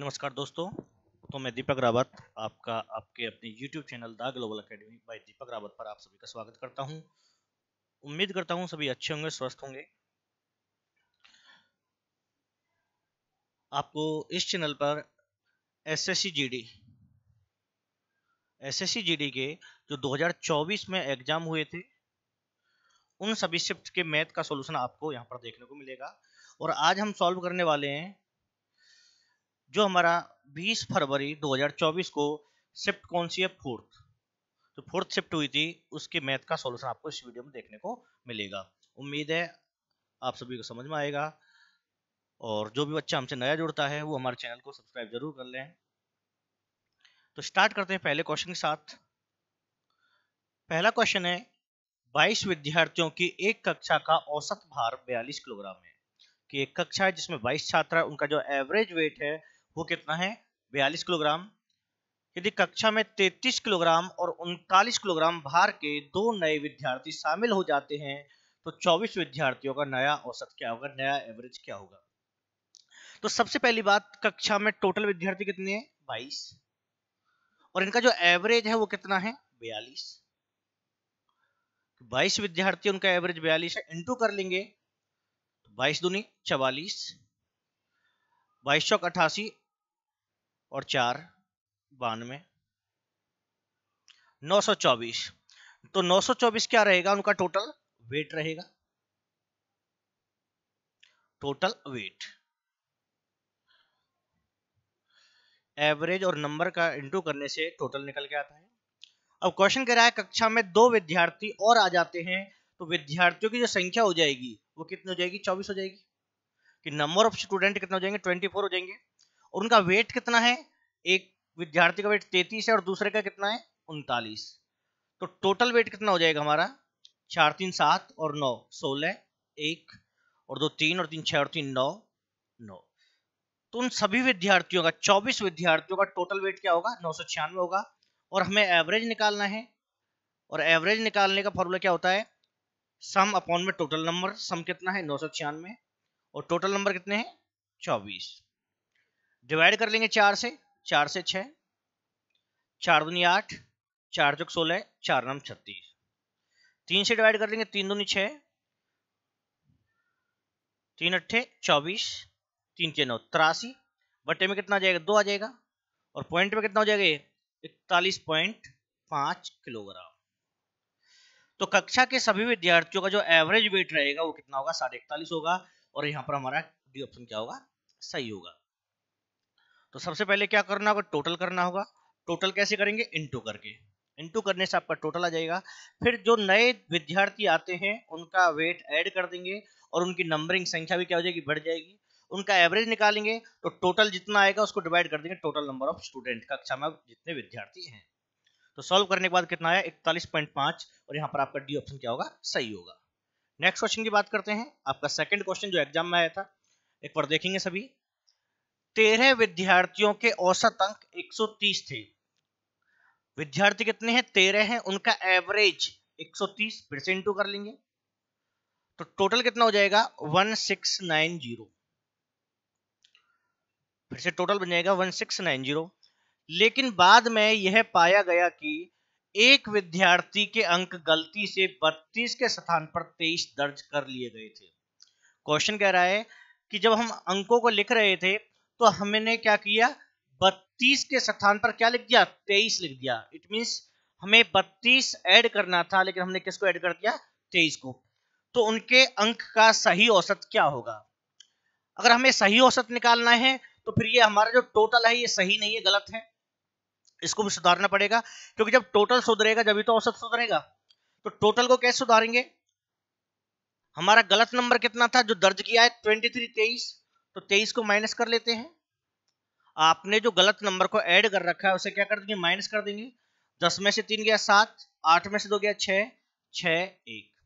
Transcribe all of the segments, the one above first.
नमस्कार दोस्तों तो मैं दीपक रावत आपका आपके अपने YouTube channel the global academy by Deepak Rawat पर आप सभी का स्वागत करता हूं उम्मीद करता हूं सभी अच्छे होंगे स्वस्थ होंगे आपको इस चैनल पर एस एस जी डी के जो 2024 में एग्जाम हुए थे उन सभी शिफ्ट के मैथ का सॉल्यूशन आपको यहाँ पर देखने को मिलेगा और आज हम सॉल्व करने वाले हैं जो हमारा 20 फरवरी 2024 को शिफ्ट कौन सी है फोर्थ तो फोर्थ शिफ्ट हुई थी उसके मैथ का सॉल्यूशन आपको इस वीडियो में देखने को मिलेगा उम्मीद है आप सभी को समझ में आएगा और जो भी बच्चा हमसे नया जुड़ता है वो हमारे चैनल को सब्सक्राइब जरूर कर लें तो स्टार्ट करते हैं पहले क्वेश्चन के साथ पहला क्वेश्चन है 22 विद्यार्थियों की एक कक्षा का औसत भार 42 किलोग्राम है कि एक कक्षा है जिसमें 22 छात्र उनका जो एवरेज वेट है वो कितना है बयालीस किलोग्राम यदि कक्षा में 33 किलोग्राम और उनतालीस किलोग्राम भार के दो नए विद्यार्थी शामिल हो जाते हैं तो 24 विद्यार्थियों का नया औसत क्या होगा नया एवरेज क्या होगा तो सबसे पहली बात कक्षा में टोटल विद्यार्थी कितने हैं 22 और इनका जो एवरेज है वो कितना है 42 22 विद्यार्थी उनका एवरेज बयालीस है इंटू कर लेंगे तो बाईस दूनी चवालीस बाईस चौक अठासी और चार बानवे नौ सौ चौबीस तो नौ सौ चौबीस क्या रहेगा उनका टोटल वेट रहेगा टोटल वेट एवरेज और नंबर का इंटू करने से टोटल निकल के आता है अब क्वेश्चन कह रहा है कक्षा में दो विद्यार्थी और आ जाते हैं तो विद्यार्थियों की जो संख्या हो जाएगी वो कितनी हो जाएगी चौबीस हो जाएगी कि नंबर ऑफ स्टूडेंट कितने हो जाएंगे ट्वेंटी फोर हो जाएंगे और उनका वेट कितना है एक विद्यार्थी का वेट तैतीस है और दूसरे का कितना है उनतालीस तो टोटल वेट कितना हो जाएगा हमारा चार तीन सात और नौ सोलह एक और दो तीन और तीन छः और तीन नौ नौ तो उन सभी विद्यार्थियों का चौबीस विद्यार्थियों का टोटल वेट क्या होगा नौ सौ छियानवे होगा और हमें एवरेज निकालना है और एवरेज निकालने का फॉर्मूला क्या होता है सम अपॉन में टोटल नंबर सम कितना है नौ सौ छियानवे और टोटल नंबर कितने हैं चौबीस डिवाइड कर लेंगे चार से चार से छ चार दूनी आठ चार चौक सोलह चार नाम छत्तीस तीन से डिवाइड कर लेंगे तीन दूनी छः तीन अट्ठे चौबीस तीन के नौ तिरासी बट्टे में कितना जाएगा दो आ जाएगा और पॉइंट में कितना हो जाएगा इकतालीस पॉइंट पांच किलोग्राम तो कक्षा के सभी विद्यार्थियों का जो एवरेज वेट रहेगा वो कितना होगा साढ़े इकतालीस होगा और यहाँ पर हमारा डी ऑप्शन क्या होगा सही होगा तो सबसे पहले क्या करना होगा टोटल करना होगा टोटल कैसे करेंगे इंटू करके इंटू करने से आपका टोटल आ जाएगा फिर जो नए विद्यार्थी आते हैं उनका वेट ऐड कर देंगे और उनकी नंबरिंग संख्या भी क्या हो जाएगी बढ़ जाएगी उनका एवरेज निकालेंगे तो टोटल जितना आएगा उसको डिवाइड कर देंगे टोटल नंबर ऑफ स्टूडेंट कक्षा में जितने विद्यार्थी हैं तो सॉल्व करने के बाद कितना आया इकतालीस पॉइंट पांच और यहाँ पर आपका डी ऑप्शन क्या होगा सही होगा नेक्स्ट क्वेश्चन की बात करते हैं आपका सेकेंड क्वेश्चन जो एग्जाम में आया था एक बार देखेंगे सभी तेरह विद्यार्थियों के औसत अंक 130 थे विद्यार्थी कितने हैं तेरह हैं उनका एवरेज 130 फिर से इंटू कर लेंगे तो टोटल कितना हो जाएगा 1690 फिर से टोटल बन जाएगा 1690 लेकिन बाद में यह पाया गया कि एक विद्यार्थी के अंक गलती से 32 के स्थान पर 23 दर्ज कर लिए गए थे क्वेश्चन कह रहा है कि जब हम अंकों को लिख रहे थे तो हमने क्या किया बत्तीस के स्थान पर क्या लिख दिया तेईस लिख दिया इट मीन्स हमें बत्तीस ऐड करना था लेकिन हमने किसको ऐड कर दिया तेईस को तो उनके अंक का सही औसत क्या होगा अगर हमें सही औसत निकालना है तो फिर ये हमारा जो टोटल है ये सही नहीं है गलत है इसको भी सुधारना पड़ेगा क्योंकि जब टोटल सुधरेगा जब तो औसत सुधरेगा तो टोटल को कैसे सुधारेंगे हमारा गलत नंबर कितना था जो दर्ज किया है ट्वेंटी थ्री तेईस तो तेईस को माइनस कर लेते हैं आपने जो गलत नंबर को ऐड कर रखा है उसे क्या कर देंगे माइनस कर देंगे दस में से तीन गया सात आठ में से दो गया छ छ एक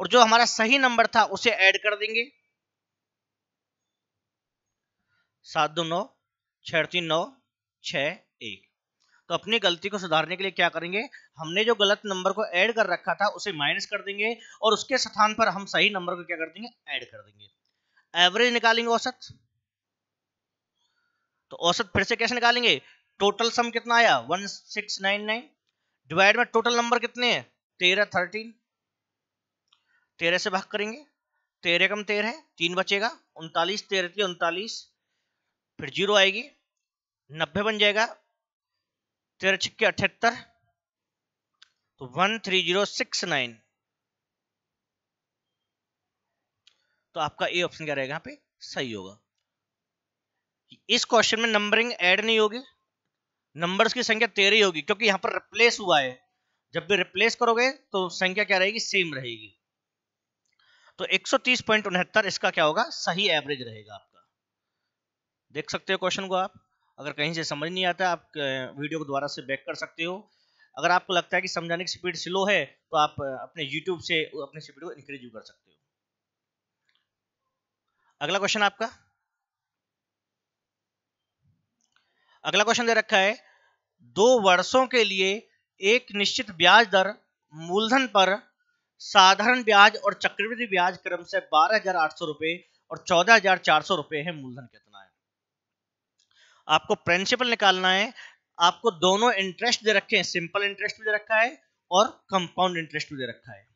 और जो हमारा सही नंबर था उसे ऐड कर देंगे सात दो नौ छह तीन नौ छ एक तो अपनी गलती को सुधारने के लिए क्या करेंगे हमने जो गलत नंबर को ऐड कर रखा था उसे माइनस कर देंगे और उसके स्थान पर हम सही नंबर को क्या कर देंगे ऐड कर देंगे एवरेज निकालेंगे औसत तो औसत फिर से कैसे निकालेंगे टोटल सम कितना आया one six nine nine divide में टोटल नंबर कितने हैं तेरह थर्टीन तेरह से भाग करेंगे तेरह कम तेरह तीन बचेगा उनतालीस तेरह उनतालीस फिर जीरो आएगी नब्बे बन जाएगा तेरह छिक्के अठहत्तर तो one three zero six nine तो आपका ए ऑप्शन क्या रहेगा यहाँ पे सही होगा इस क्वेश्चन में नंबरिंग ऐड नहीं होगी नंबर्स की संख्या तेरह ही होगी क्योंकि यहां पर रिप्लेस हुआ है जब भी रिप्लेस करोगे तो संख्या क्या रहेगी सेम रहेगी तो उनहत्तर इसका क्या होगा सही एवरेज रहेगा आपका देख सकते हो क्वेश्चन को आप अगर कहीं से समझ नहीं आता आप वीडियो को दोबारा से बैक कर सकते हो अगर आपको लगता है कि समझाने की स्पीड स्लो है तो आप अपने यूट्यूब से अपने स्पीड को इंक्रीज कर सकते हो अगला क्वेश्चन आपका अगला क्वेश्चन दे रखा है दो वर्षों के लिए एक निश्चित ब्याज दर मूलधन पर साधारण ब्याज और चक्रवृद्धि ब्याज क्रम से बारह हजार आठ सौ रुपए और चौदह हजार चार सौ रुपए है मूलधन कितना है आपको प्रिंसिपल निकालना है आपको दोनों इंटरेस्ट दे रखे हैं सिंपल इंटरेस्ट भी दे रखा है और कंपाउंड इंटरेस्ट भी दे रखा है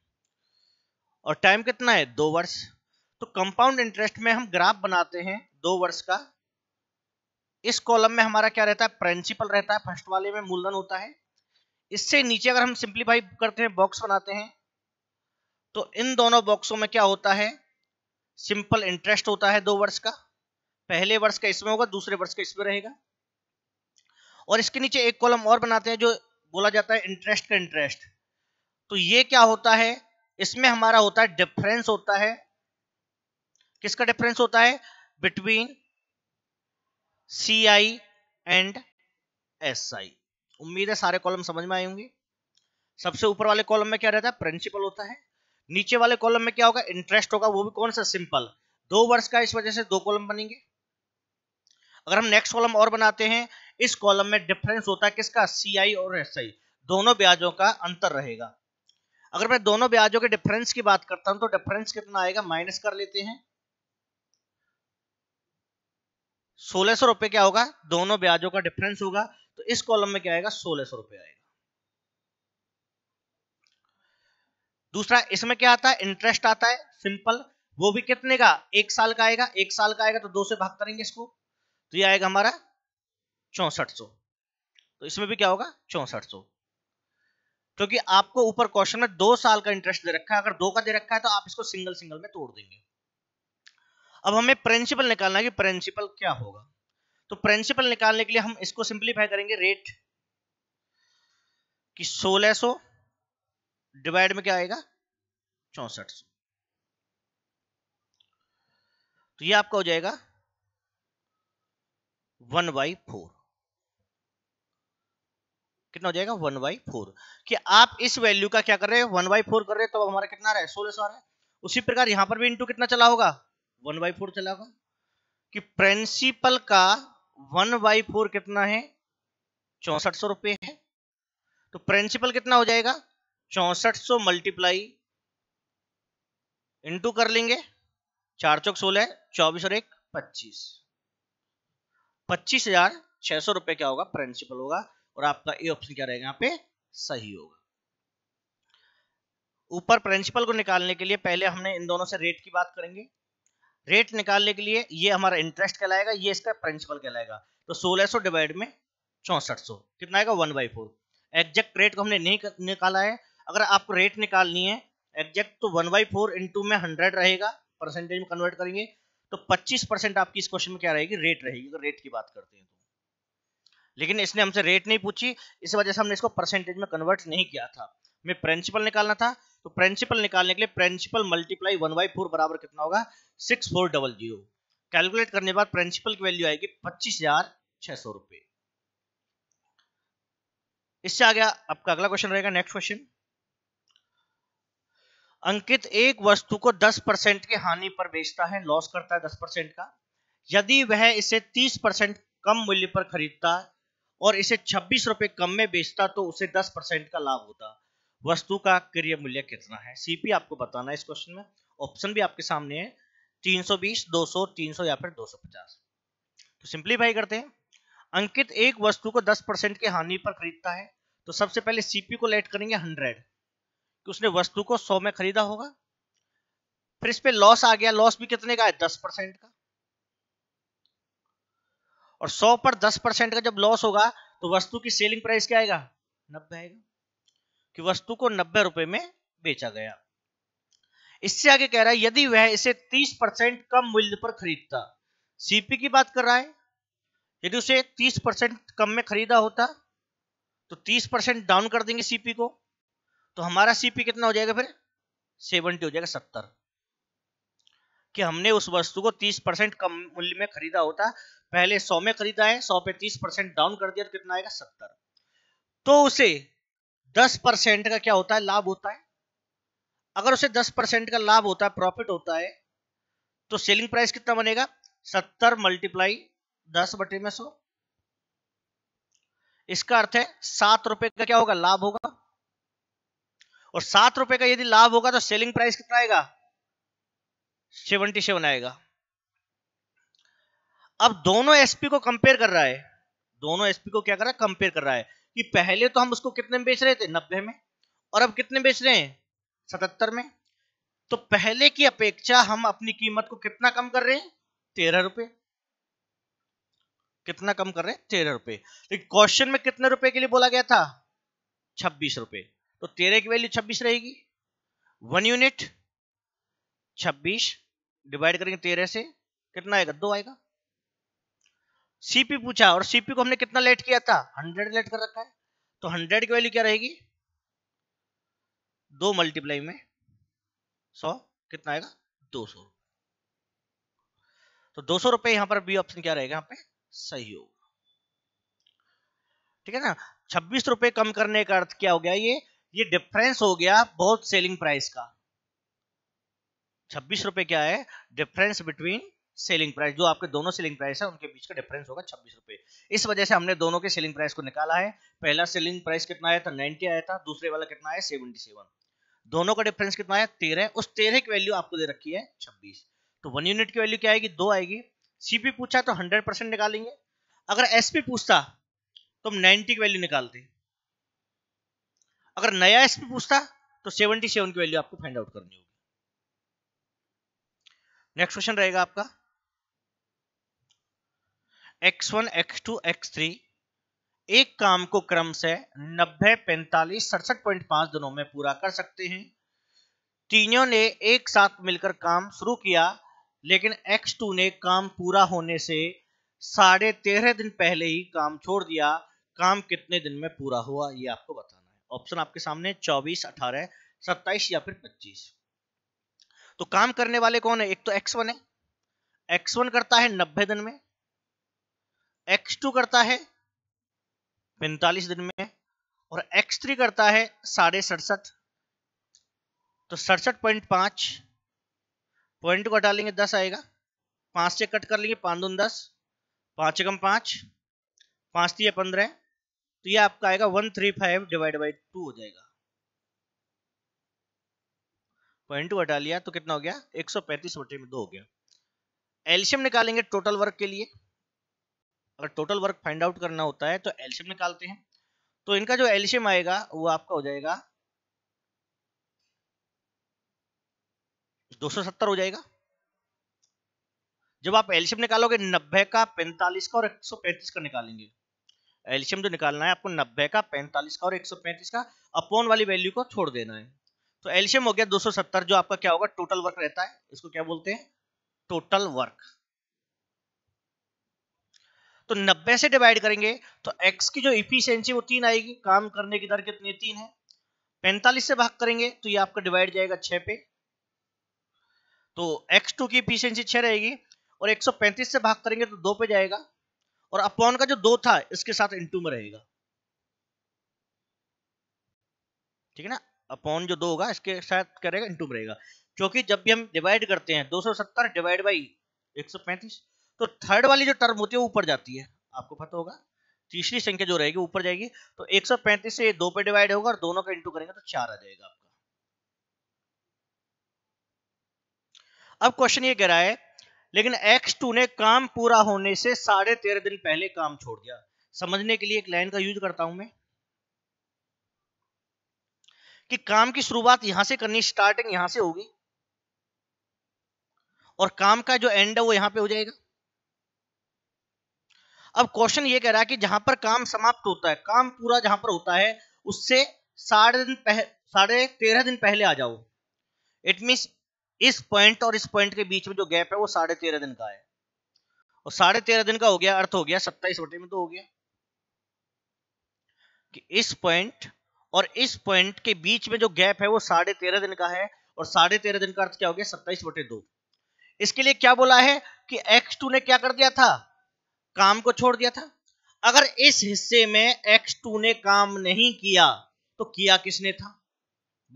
और टाइम कितना है दो वर्ष तो कंपाउंड इंटरेस्ट में हम ग्राफ बनाते हैं दो वर्ष का इस कॉलम में हमारा क्या रहता है प्रिंसिपल रहता है फर्स्ट वाले में मूलधन होता है इससे नीचे अगर हम सिंप्लीफाई करते हैं बॉक्स बनाते हैं तो इन दोनों बॉक्सों में क्या होता है सिंपल इंटरेस्ट होता है दो वर्ष का पहले वर्ष का इसमें होगा दूसरे वर्ष का इसमें रहेगा और इसके नीचे एक कॉलम और बनाते हैं जो बोला जाता है इंटरेस्ट का इंटरेस्ट तो ये क्या होता है इसमें हमारा होता है डिफरेंस होता है किसका डिफरेंस होता है between C I and S I उम्मीद है सारे कॉलम समझ में आए होंगे सबसे ऊपर वाले कॉलम में क्या रहता है प्रिंसिपल होता है नीचे वाले कॉलम में क्या होगा इंटरेस्ट होगा वो भी कौन सा सिंपल दो वर्ष का इस वजह से दो कॉलम बनेंगे अगर हम नेक्स्ट कॉलम और बनाते हैं इस कॉलम में डिफरेंस होता है किसका सी और एस दोनों ब्याजों का अंतर रहेगा अगर मैं दोनों ब्याजों के डिफरेंस की बात करता हूं तो डिफरेंस कितना आएगा माइनस कर लेते हैं सोलह सौ रुपए क्या होगा दोनों ब्याजों का डिफरेंस होगा तो इस कॉलम में क्या आएगा सोलह सौ रुपए आएगा दूसरा इसमें क्या आता है इंटरेस्ट आता है सिंपल वो भी कितने का एक साल का आएगा एक साल का आएगा तो दो से भाग करेंगे इसको तो ये आएगा हमारा चौसठ सौ तो इसमें भी क्या होगा चौसठ सौ क्योंकि आपको ऊपर क्वेश्चन में दो साल का इंटरेस्ट दे रखा है अगर दो का दे रखा है तो आप इसको सिंगल सिंगल में तोड़ देंगे अब हमें प्रिंसिपल निकालना है कि प्रिंसिपल क्या होगा तो प्रिंसिपल निकालने के लिए हम इसको सिंप्लीफाई करेंगे रेट कि 1600 सो डिवाइड में क्या आएगा चौसठ सौ तो ये आपका हो जाएगा वन बाई फोर कितना हो जाएगा वन बाई फोर कि आप इस वैल्यू का क्या कर रहे हैं वन बाई फोर कर रहे हैं तो हमारा कितना रहा है सोलह सौ रहा है उसी प्रकार यहां पर भी इंटू कितना चला होगा वन बाई फोर चला कि प्रिंसिपल का वन बाई फोर कितना है चौसठ सौ रुपये है तो प्रिंसिपल कितना हो जाएगा चौसठ सौ मल्टीप्लाई इंटू कर लेंगे चार चौक सोलह चौबीस और एक पच्चीस पच्चीस हजार छह सौ रुपए क्या होगा प्रिंसिपल होगा और आपका ए ऑप्शन क्या रहेगा यहां पे सही होगा ऊपर प्रिंसिपल को निकालने के लिए पहले हमने इन दोनों से रेट की बात करेंगे रेट निकालने के लिए ये हमारा इंटरेस्ट कहलाएगा ये इसका प्रिंसिपल कहलाएगा तो 1600 डिवाइड में चौंसठ कितना आएगा one by four exact rate को हमने नहीं निकाला है अगर आपको रेट निकालनी है एग्जैक्ट तो वन बाई फोर इंटू में हंड्रेड रहेगा परसेंटेज में कन्वर्ट करेंगे तो पच्चीस परसेंट आपकी इस क्वेश्चन में क्या रहेगी रेट रहेगी तो रेट की बात करते हैं तो लेकिन इसने हमसे रेट नहीं पूछी इस वजह से हमने इसको परसेंटेज में कन्वर्ट नहीं किया था हमें प्रिंसिपल निकालना था तो प्रिंसिपल निकालने के लिए principal multiply one by four बराबर कितना होगा six four double zero calculate करने के बाद प्रिंसिपल की वैल्यू आएगी पच्चीस हजार छह सौ रुपए इससे आ गया आपका अगला क्वेश्चन रहेगा नेक्स्ट क्वेश्चन अंकित एक वस्तु को दस परसेंट की हानि पर बेचता है लॉस करता है दस परसेंट का यदि वह इसे तीस परसेंट कम मूल्य पर खरीदता और इसे छब्बीस रुपए कम में बेचता तो उसे 10 परसेंट का लाभ होता वस्तु का क्रिय मूल्य कितना है सीपी आपको बताना है इस क्वेश्चन में ऑप्शन भी आपके सामने है 320, 200, 300 या फिर 250 तो सिंप्लीफाई करते हैं अंकित एक वस्तु को 10 परसेंट की हानि पर खरीदता है तो सबसे पहले सीपी को लेट करेंगे 100 कि उसने वस्तु को 100 में खरीदा होगा फिर इस पे लॉस आ गया लॉस भी कितने का है 10 परसेंट का और 100 पर 10 परसेंट का जब लॉस होगा तो वस्तु की सेलिंग प्राइस क्या आएगा नब्बे आएगा कि वस्तु को नब्बे रुपए में बेचा गया इससे आगे कह रहा है यदि वह इसे तीस परसेंट कम मूल्य पर खरीदता सीपी की बात कर रहा है यदि उसे 30 परसेंट कम में खरीदा होता तो तीस परसेंट डाउन कर देंगे सीपी को तो हमारा सीपी कितना हो जाएगा फिर सेवनटी हो जाएगा सत्तर कि हमने उस वस्तु को तीस परसेंट कम मूल्य में खरीदा होता पहले सौ में खरीदा है सौ पे तीस परसेंट डाउन कर दिया तो कितना आएगा सत्तर तो उसे दस परसेंट का क्या होता है लाभ होता है अगर उसे दस परसेंट का लाभ होता है प्रॉफिट होता है तो सेलिंग प्राइस कितना बनेगा सत्तर मल्टीप्लाई दस बटे में सो इसका अर्थ है सात रुपए का क्या होगा लाभ होगा और सात रुपए का यदि लाभ होगा तो सेलिंग प्राइस कितना आएगा सेवनटी सेवन आएगा अब दोनों एसपी को कंपेयर कर रहा है दोनों एसपी को क्या कर रहा है कंपेयर कर रहा है कि पहले तो हम उसको कितने में बेच रहे थे नब्बे में और अब कितने बेच रहे हैं सतहत्तर में तो पहले की अपेक्षा हम अपनी कीमत को कितना कम कर रहे हैं तेरह रुपए कितना कम कर रहे हैं तेरह रुपए लेकिन तो क्वेश्चन में कितने रुपए के लिए बोला गया था छब्बीस रुपए तो तेरह की वैल्यू छब्बीस रहेगी वन यूनिट छब्बीस डिवाइड करेंगे तेरह से कितना आएगा दो आएगा सीपी पूछा और सीपी को हमने कितना लेट किया था हंड्रेड लेट कर रखा है तो हंड्रेड की वैल्यू क्या रहेगी दो मल्टीप्लाई में सौ कितना आएगा दो सौ तो दो सौ रुपए यहां पर बी ऑप्शन क्या रहेगा यहां पे सही होगा ठीक है ना छब्बीस रुपए कम करने का अर्थ क्या हो गया ये ये डिफरेंस हो गया बहुत सेलिंग प्राइस का छब्बीस रुपए क्या है डिफरेंस बिटवीन सेलिंग प्राइस जो आपके दोनों सेलिंग प्राइस है उनके बीच का डिफरेंस होगा छब्बीस रुपए इस वजह से हमने दोनों के सेलिंग प्राइस को निकाला है पहला सेलिंग प्राइस कितना आया था नाइनटी आया था दूसरे वाला कितना आया सेवेंटी सेवन दोनों का डिफरेंस कितना आया तेरह उस तेरह की वैल्यू आपको दे रखी है छब्बीस तो वन यूनिट की वैल्यू क्या आएगी दो आएगी सीपी पूछा तो हंड्रेड निकालेंगे अगर एस पूछता तो हम नाइनटी की वैल्यू निकालते अगर नया एस पूछता तो सेवेंटी की वैल्यू आपको फाइंड आउट करनी होगी नेक्स्ट क्वेश्चन रहेगा आपका x1, x2, x3 एक काम को क्रम से 90, 45, सड़सठ पॉइंट पांच दिनों में पूरा कर सकते हैं तीनों ने एक साथ मिलकर काम शुरू किया लेकिन x2 ने काम पूरा होने से साढ़े तेरह दिन पहले ही काम छोड़ दिया काम कितने दिन में पूरा हुआ ये आपको बताना है ऑप्शन आपके सामने 24, 18, 27 या फिर 25 तो काम करने वाले कौन है एक तो x1 है x1 करता है 90 दिन में x2 करता है पैंतालीस दिन में और x3 करता है साढ़े सड़सठ तो सड़सठ पॉइंट पांच पॉइंट को हटा लेंगे दस आएगा पांच से कट कर लेंगे पाँच दून दस पाँच एकम पाँच पाँच तीय पंद्रह तो ये आपका आएगा one three five divide by two हो जाएगा पॉइंट को हटा लिया तो कितना हो गया एक सौ पैंतीस में दो हो गया एल्शियम निकालेंगे टोटल वर्क के लिए अगर टोटल वर्क फाइंड आउट करना होता है तो एल्शियम निकालते हैं तो इनका जो एल्शियम आएगा वो आपका हो जाएगा 270 हो जाएगा जब आप एल्शियम निकालोगे 90 का 45 का और 135 का निकालेंगे एल्शियम जो निकालना है आपको 90 का 45 का और 135 का अपॉन वाली वैल्यू को छोड़ देना है तो एल्शियम हो गया 270 जो आपका क्या होगा टोटल वर्क रहता है इसको क्या बोलते हैं टोटल वर्क तो 90 से डिवाइड करेंगे तो x की जो इफिशियंसी वो तीन आएगी काम करने की दर कितनी तीन है 45 से भाग करेंगे तो ये आपका डिवाइड जाएगा छः पे तो x2 की इफिशियंसी छः रहेगी और 135 से भाग करेंगे तो दो पे जाएगा और अपॉन का जो दो था इसके साथ इंटू में रहेगा ठीक है ना अपॉन जो दो होगा इसके साथ क्या रहेगा इंटू में रहेगा क्योंकि जब भी हम डिवाइड करते हैं 270 डिवाइड बाई पैंतीस तो थर्ड वाली जो टर्म होती है ऊपर जाती है आपको पता होगा तीसरी संख्या जो रहेगी ऊपर जाएगी तो 135 से दो पे डिवाइड होगा और दोनों का इंटू करेंगे तो चार आ जाएगा आपका अब क्वेश्चन ये कह रहा है लेकिन एक्स टू ने काम पूरा होने से साढ़े तेरह दिन पहले काम छोड़ दिया समझने के लिए एक लाइन का यूज करता हूं मैं कि काम की शुरुआत यहां से करनी स्टार्टिंग यहां से होगी और काम का जो एंड है वो यहां पे हो जाएगा अब क्वेश्चन ये कह रहा है कि जहां पर काम समाप्त होता है काम पूरा जहां पर होता है उससे साढ़े दिन पह, साढ़े तेरह दिन पहले आ जाओ इट मीन इस पॉइंट और इस पॉइंट के बीच में जो गैप है वो साढ़े तेरह दिन का है और साढ़े तेरह दिन का हो गया अर्थ हो गया सत्ताईस वटे में तो हो गया कि इस पॉइंट और इस पॉइंट के बीच में जो गैप है वो साढ़े तेरह दिन का है और साढ़े तेरह दिन का अर्थ क्या हो गया सत्ताईस वटे दो इसके लिए क्या बोला है कि एक्स टू ने क्या कर दिया था काम को छोड़ दिया था अगर इस हिस्से में एक्स टू ने काम नहीं किया तो किया किसने था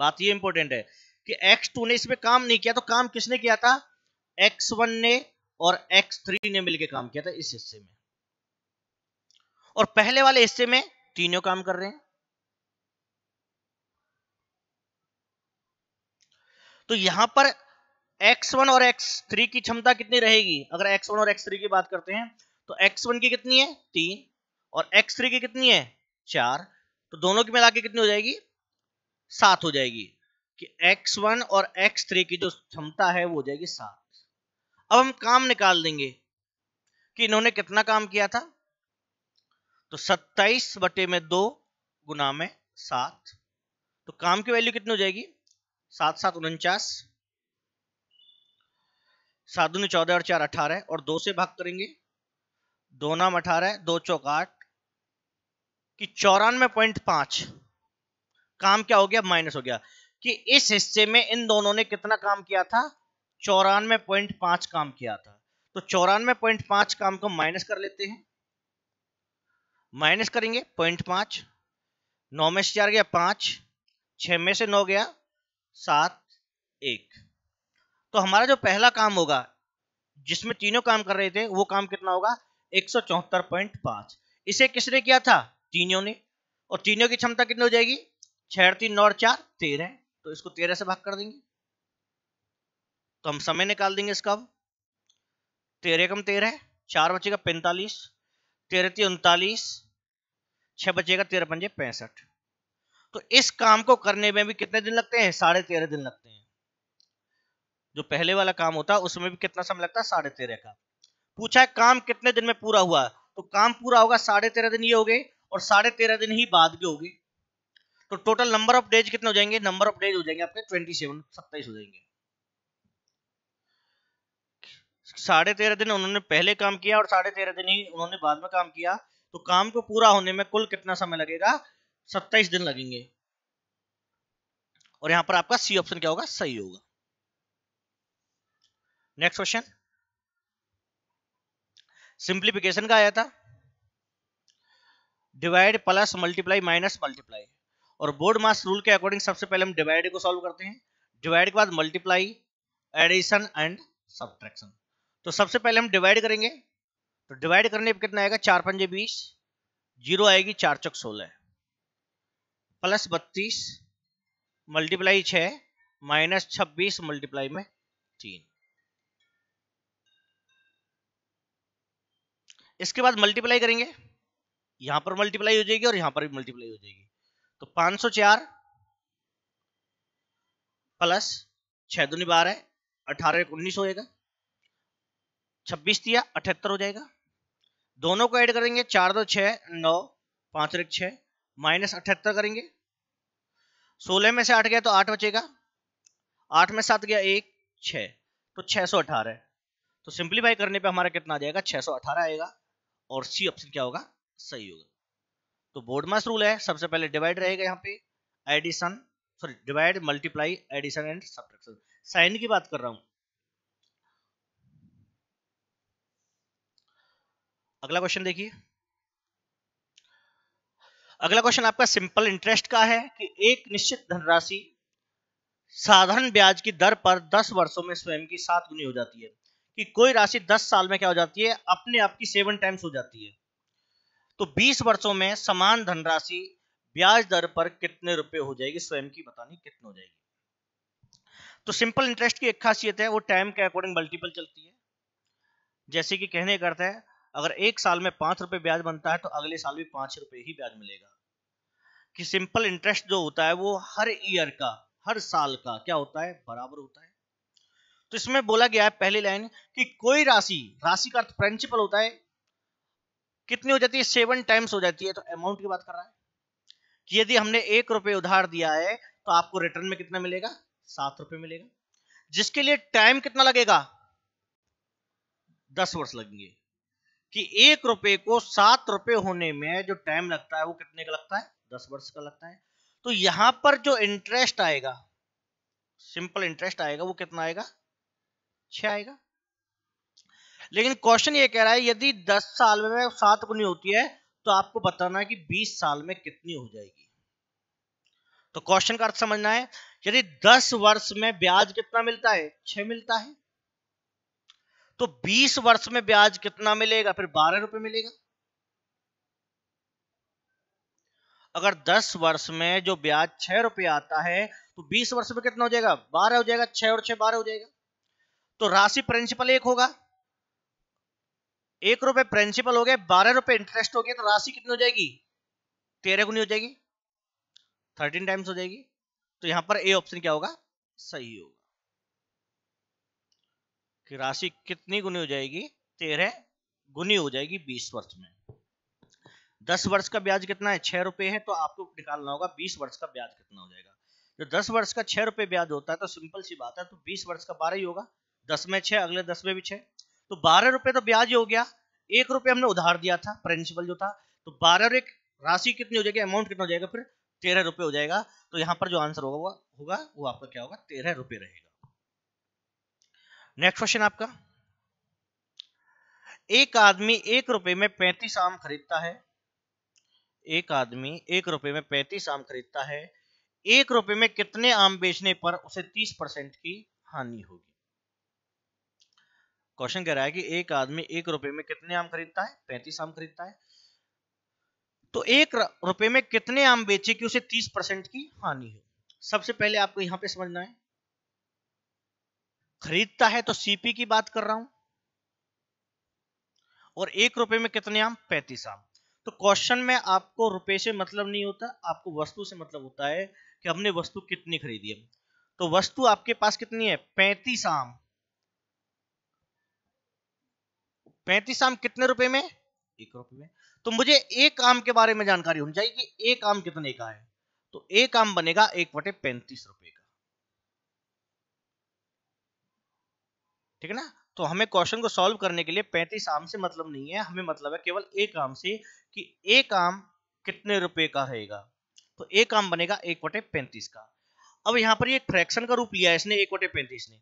बात ये इंपॉर्टेंट है कि एक्स टू ने इसमें काम नहीं किया तो काम किसने किया था एक्स वन ने और एक्स थ्री ने मिलकर काम किया था इस हिस्से में और पहले वाले हिस्से में तीनों काम कर रहे हैं तो यहां पर एक्स वन और एक्स थ्री की क्षमता कितनी रहेगी अगर एक्स वन और एक्स थ्री की बात करते हैं तो एक्स वन की कितनी है तीन और एक्स थ्री की कितनी है चार तो दोनों की मिला के कितनी हो जाएगी सात हो जाएगी कि एक्स वन और एक्स थ्री की जो क्षमता है वो हो जाएगी सात अब हम काम निकाल देंगे कि इन्होंने कितना काम किया था तो सत्ताईस बटे में दो गुना में सात तो काम की वैल्यू कितनी हो जाएगी सात सात उनचास सात दूनी चौदह और चार अठारह और दो से भाग करेंगे दो नाम अठारह दो चौक आठ कि चौरानवे पॉइंट पांच काम क्या हो गया माइनस हो गया कि इस हिस्से में इन दोनों ने कितना काम किया था चौरानवे पॉइंट पांच काम किया था तो चौरानवे पॉइंट पांच काम को माइनस कर लेते हैं माइनस करेंगे पॉइंट पांच नौ में से चार गया पांच छ में से नौ गया सात एक तो हमारा जो पहला काम होगा जिसमें तीनों काम कर रहे थे वो काम कितना होगा 174.5 इसे किसने किया था तीनों ने और तीनों की क्षमता कितनी हो जाएगी छह तीन नौ चार तेरह तो इसको तेरह से भाग कर देंगे तो हम समय निकाल देंगे इसका अब तेरह कम तेरह चार बचेगा पैंतालीस तेरह तीन उनतालीस छह बचेगा तेरह पंजे पैंसठ तो इस काम को करने में भी कितने दिन लगते हैं साढ़े तेरह दिन लगते हैं जो पहले वाला काम होता है उसमें भी कितना समय लगता है साढ़े तेरह का पूछा है काम कितने दिन में पूरा हुआ तो काम पूरा होगा साढ़े तेरह दिन ये हो गए और साढ़े तेरह दिन ही बाद के हो गए तो टोटल नंबर ऑफ डेज कितने हो जाएंगे नंबर ऑफ डेज हो जाएंगे आपके ट्वेंटी सेवन सत्ताईस हो जाएंगे साढ़े तेरह दिन उन्होंने पहले काम किया और साढ़े तेरह दिन ही उन्होंने बाद में काम किया तो काम को पूरा होने में कुल कितना समय लगेगा सत्ताईस दिन लगेंगे और यहां पर आपका सी ऑप्शन क्या होगा सही होगा नेक्स्ट क्वेश्चन सिंप्लीफिकेशन का आया था divide plus multiply minus multiply और बोर्ड मास रूल के अकॉर्डिंग सबसे पहले हम डिवाइड को सॉल्व करते हैं डिवाइड के बाद मल्टीप्लाई एडिशन एंड सब्ट्रैक्शन तो सबसे पहले हम डिवाइड करेंगे तो डिवाइड करने पर कितना आएगा चार पंजे बीस जीरो आएगी चार चौक सोलह प्लस बत्तीस मल्टीप्लाई छः माइनस छब्बीस मल्टीप्लाई में तीन इसके बाद मल्टीप्लाई करेंगे यहां पर मल्टीप्लाई हो जाएगी और यहां पर भी मल्टीप्लाई हो जाएगी तो पांच सौ चार प्लस छह दुनी बारह अठारह एक उन्नीस होगा छब्बीस दिया अठहत्तर हो जाएगा दोनों को ऐड करेंगे चार दो छः नौ पाँच एक छः माइनस अठहत्तर करेंगे सोलह में से आठ गया तो आठ बचेगा आठ में सात गया एक छः तो छः सौ अठारह तो सिंप्लीफाई करने पे हमारा कितना आ जाएगा छः सौ अठारह आएगा और सी ऑप्शन क्या होगा सही होगा तो बोर्डमास रूल है सबसे पहले डिवाइड रहेगा यहाँ पे addition sorry divide multiply addition and subtraction sign की बात कर रहा हूं अगला क्वेश्चन देखिए अगला क्वेश्चन आपका सिंपल इंटरेस्ट का है कि एक निश्चित धनराशि साधारण ब्याज की दर पर 10 वर्षों में स्वयं की सात गुनी हो जाती है कि कोई राशि 10 साल में क्या हो जाती है अपने आप की सेवन टाइम्स हो जाती है तो 20 वर्षों में समान धनराशि ब्याज दर पर कितने रुपए हो जाएगी स्वयं की बतानी कितनी हो जाएगी तो सिंपल इंटरेस्ट की एक खासियत है वो टाइम के अकॉर्डिंग मल्टीपल चलती है जैसे कि कहने का अर्थ है अगर एक साल में पांच रुपए ब्याज बनता है तो अगले साल भी पांच रुपए ही ब्याज मिलेगा कि सिंपल इंटरेस्ट जो होता है वो हर ईयर का हर साल का क्या होता है बराबर होता है तो इसमें बोला गया है पहली लाइन कि कोई राशि राशि का अर्थ प्रिंसिपल होता है कितनी हो जाती है सेवन टाइम्स हो जाती है तो अमाउंट की बात कर रहा है कि यदि हमने एक रुपए उधार दिया है तो आपको रिटर्न में कितना मिलेगा सात रुपये मिलेगा जिसके लिए टाइम कितना लगेगा दस वर्ष लगेंगे कि एक रुपए को सात रुपए होने में जो टाइम लगता है वो कितने का लगता है दस वर्ष का लगता है तो यहां पर जो इंटरेस्ट आएगा सिंपल इंटरेस्ट आएगा वो कितना आएगा छ आएगा लेकिन क्वेश्चन ये कह रहा है यदि 10 साल में सात गुनी होती है तो आपको बताना है कि 20 साल में कितनी हो जाएगी तो क्वेश्चन का अर्थ समझना है यदि 10 वर्ष में ब्याज कितना मिलता है छ मिलता है तो 20 वर्ष में ब्याज कितना मिलेगा फिर बारह रुपए मिलेगा अगर 10 वर्ष में जो ब्याज छह रुपए आता है तो 20 वर्ष में कितना हो जाएगा बारह हो जाएगा छह और छह बारह हो जाएगा तो राशि प्रिंसिपल एक होगा एक रुपए प्रिंसिपल हो गया बारह रुपए इंटरेस्ट हो गया तो राशि कितनी हो जाएगी तेरह गुनी हो जाएगी थर्टीन टाइम्स हो जाएगी तो यहां पर ए ऑप्शन क्या होगा सही होगा कि राशि कितनी गुनी हो जाएगी तेरह गुनी हो जाएगी बीस वर्ष में दस वर्ष का ब्याज कितना है छह रुपए है तो आपको निकालना होगा बीस वर्ष का ब्याज कितना हो जाएगा जो दस वर्ष का छह रुपए ब्याज होता है तो सिंपल सी बात है तो बीस वर्ष का बारह ही होगा दस में छह अगले दस में भी छह तो बारह रुपए तो ब्याज हो गया एक रुपए हमने उधार दिया था प्रिंसिपल जो था तो बारह एक राशि कितनी हो जाएगी अमाउंट कितना हो जाएगा फिर तेरह रुपए हो जाएगा तो यहां पर जो आंसर होगा वो होगा वो आपका क्या होगा तेरह रुपए रहेगा नेक्स्ट क्वेश्चन आपका एक आदमी एक रुपये में पैंतीस आम खरीदता है एक आदमी एक रुपए में पैंतीस आम खरीदता है एक रुपए में कितने आम बेचने पर उसे तीस परसेंट की हानि होगी क्वेश्चन कह रहा है कि एक आदमी एक रुपए में कितने आम खरीदता है पैंतीस आम खरीदता है तो एक रुपए में कितने आम बेचे कि उसे तीस परसेंट की हानि हो सबसे पहले आपको यहां पे समझना है खरीदता है तो सीपी की बात कर रहा हूं और एक रुपए में कितने आम पैंतीस आम तो क्वेश्चन में आपको रुपए से मतलब नहीं होता आपको वस्तु से मतलब होता है कि हमने वस्तु कितनी खरीदी है तो वस्तु आपके पास कितनी है पैंतीस आम पैंतीस आम कितने रुपए में एक रुपए में तो मुझे एक आम के बारे में जानकारी होनी चाहिए कि एक आम कितने का है तो एक आम बनेगा एक बटे पैंतीस रुपए का ठीक है ना तो हमें क्वेश्चन को सॉल्व करने के लिए पैंतीस आम से मतलब नहीं है हमें मतलब है केवल एक आम से कि एक आम कितने रुपए का रहेगा तो एक आम बनेगा एक बटे पैंतीस का अब यहां पर ये फ्रैक्शन का रूप लिया है इसने एक बटे पैंतीस ने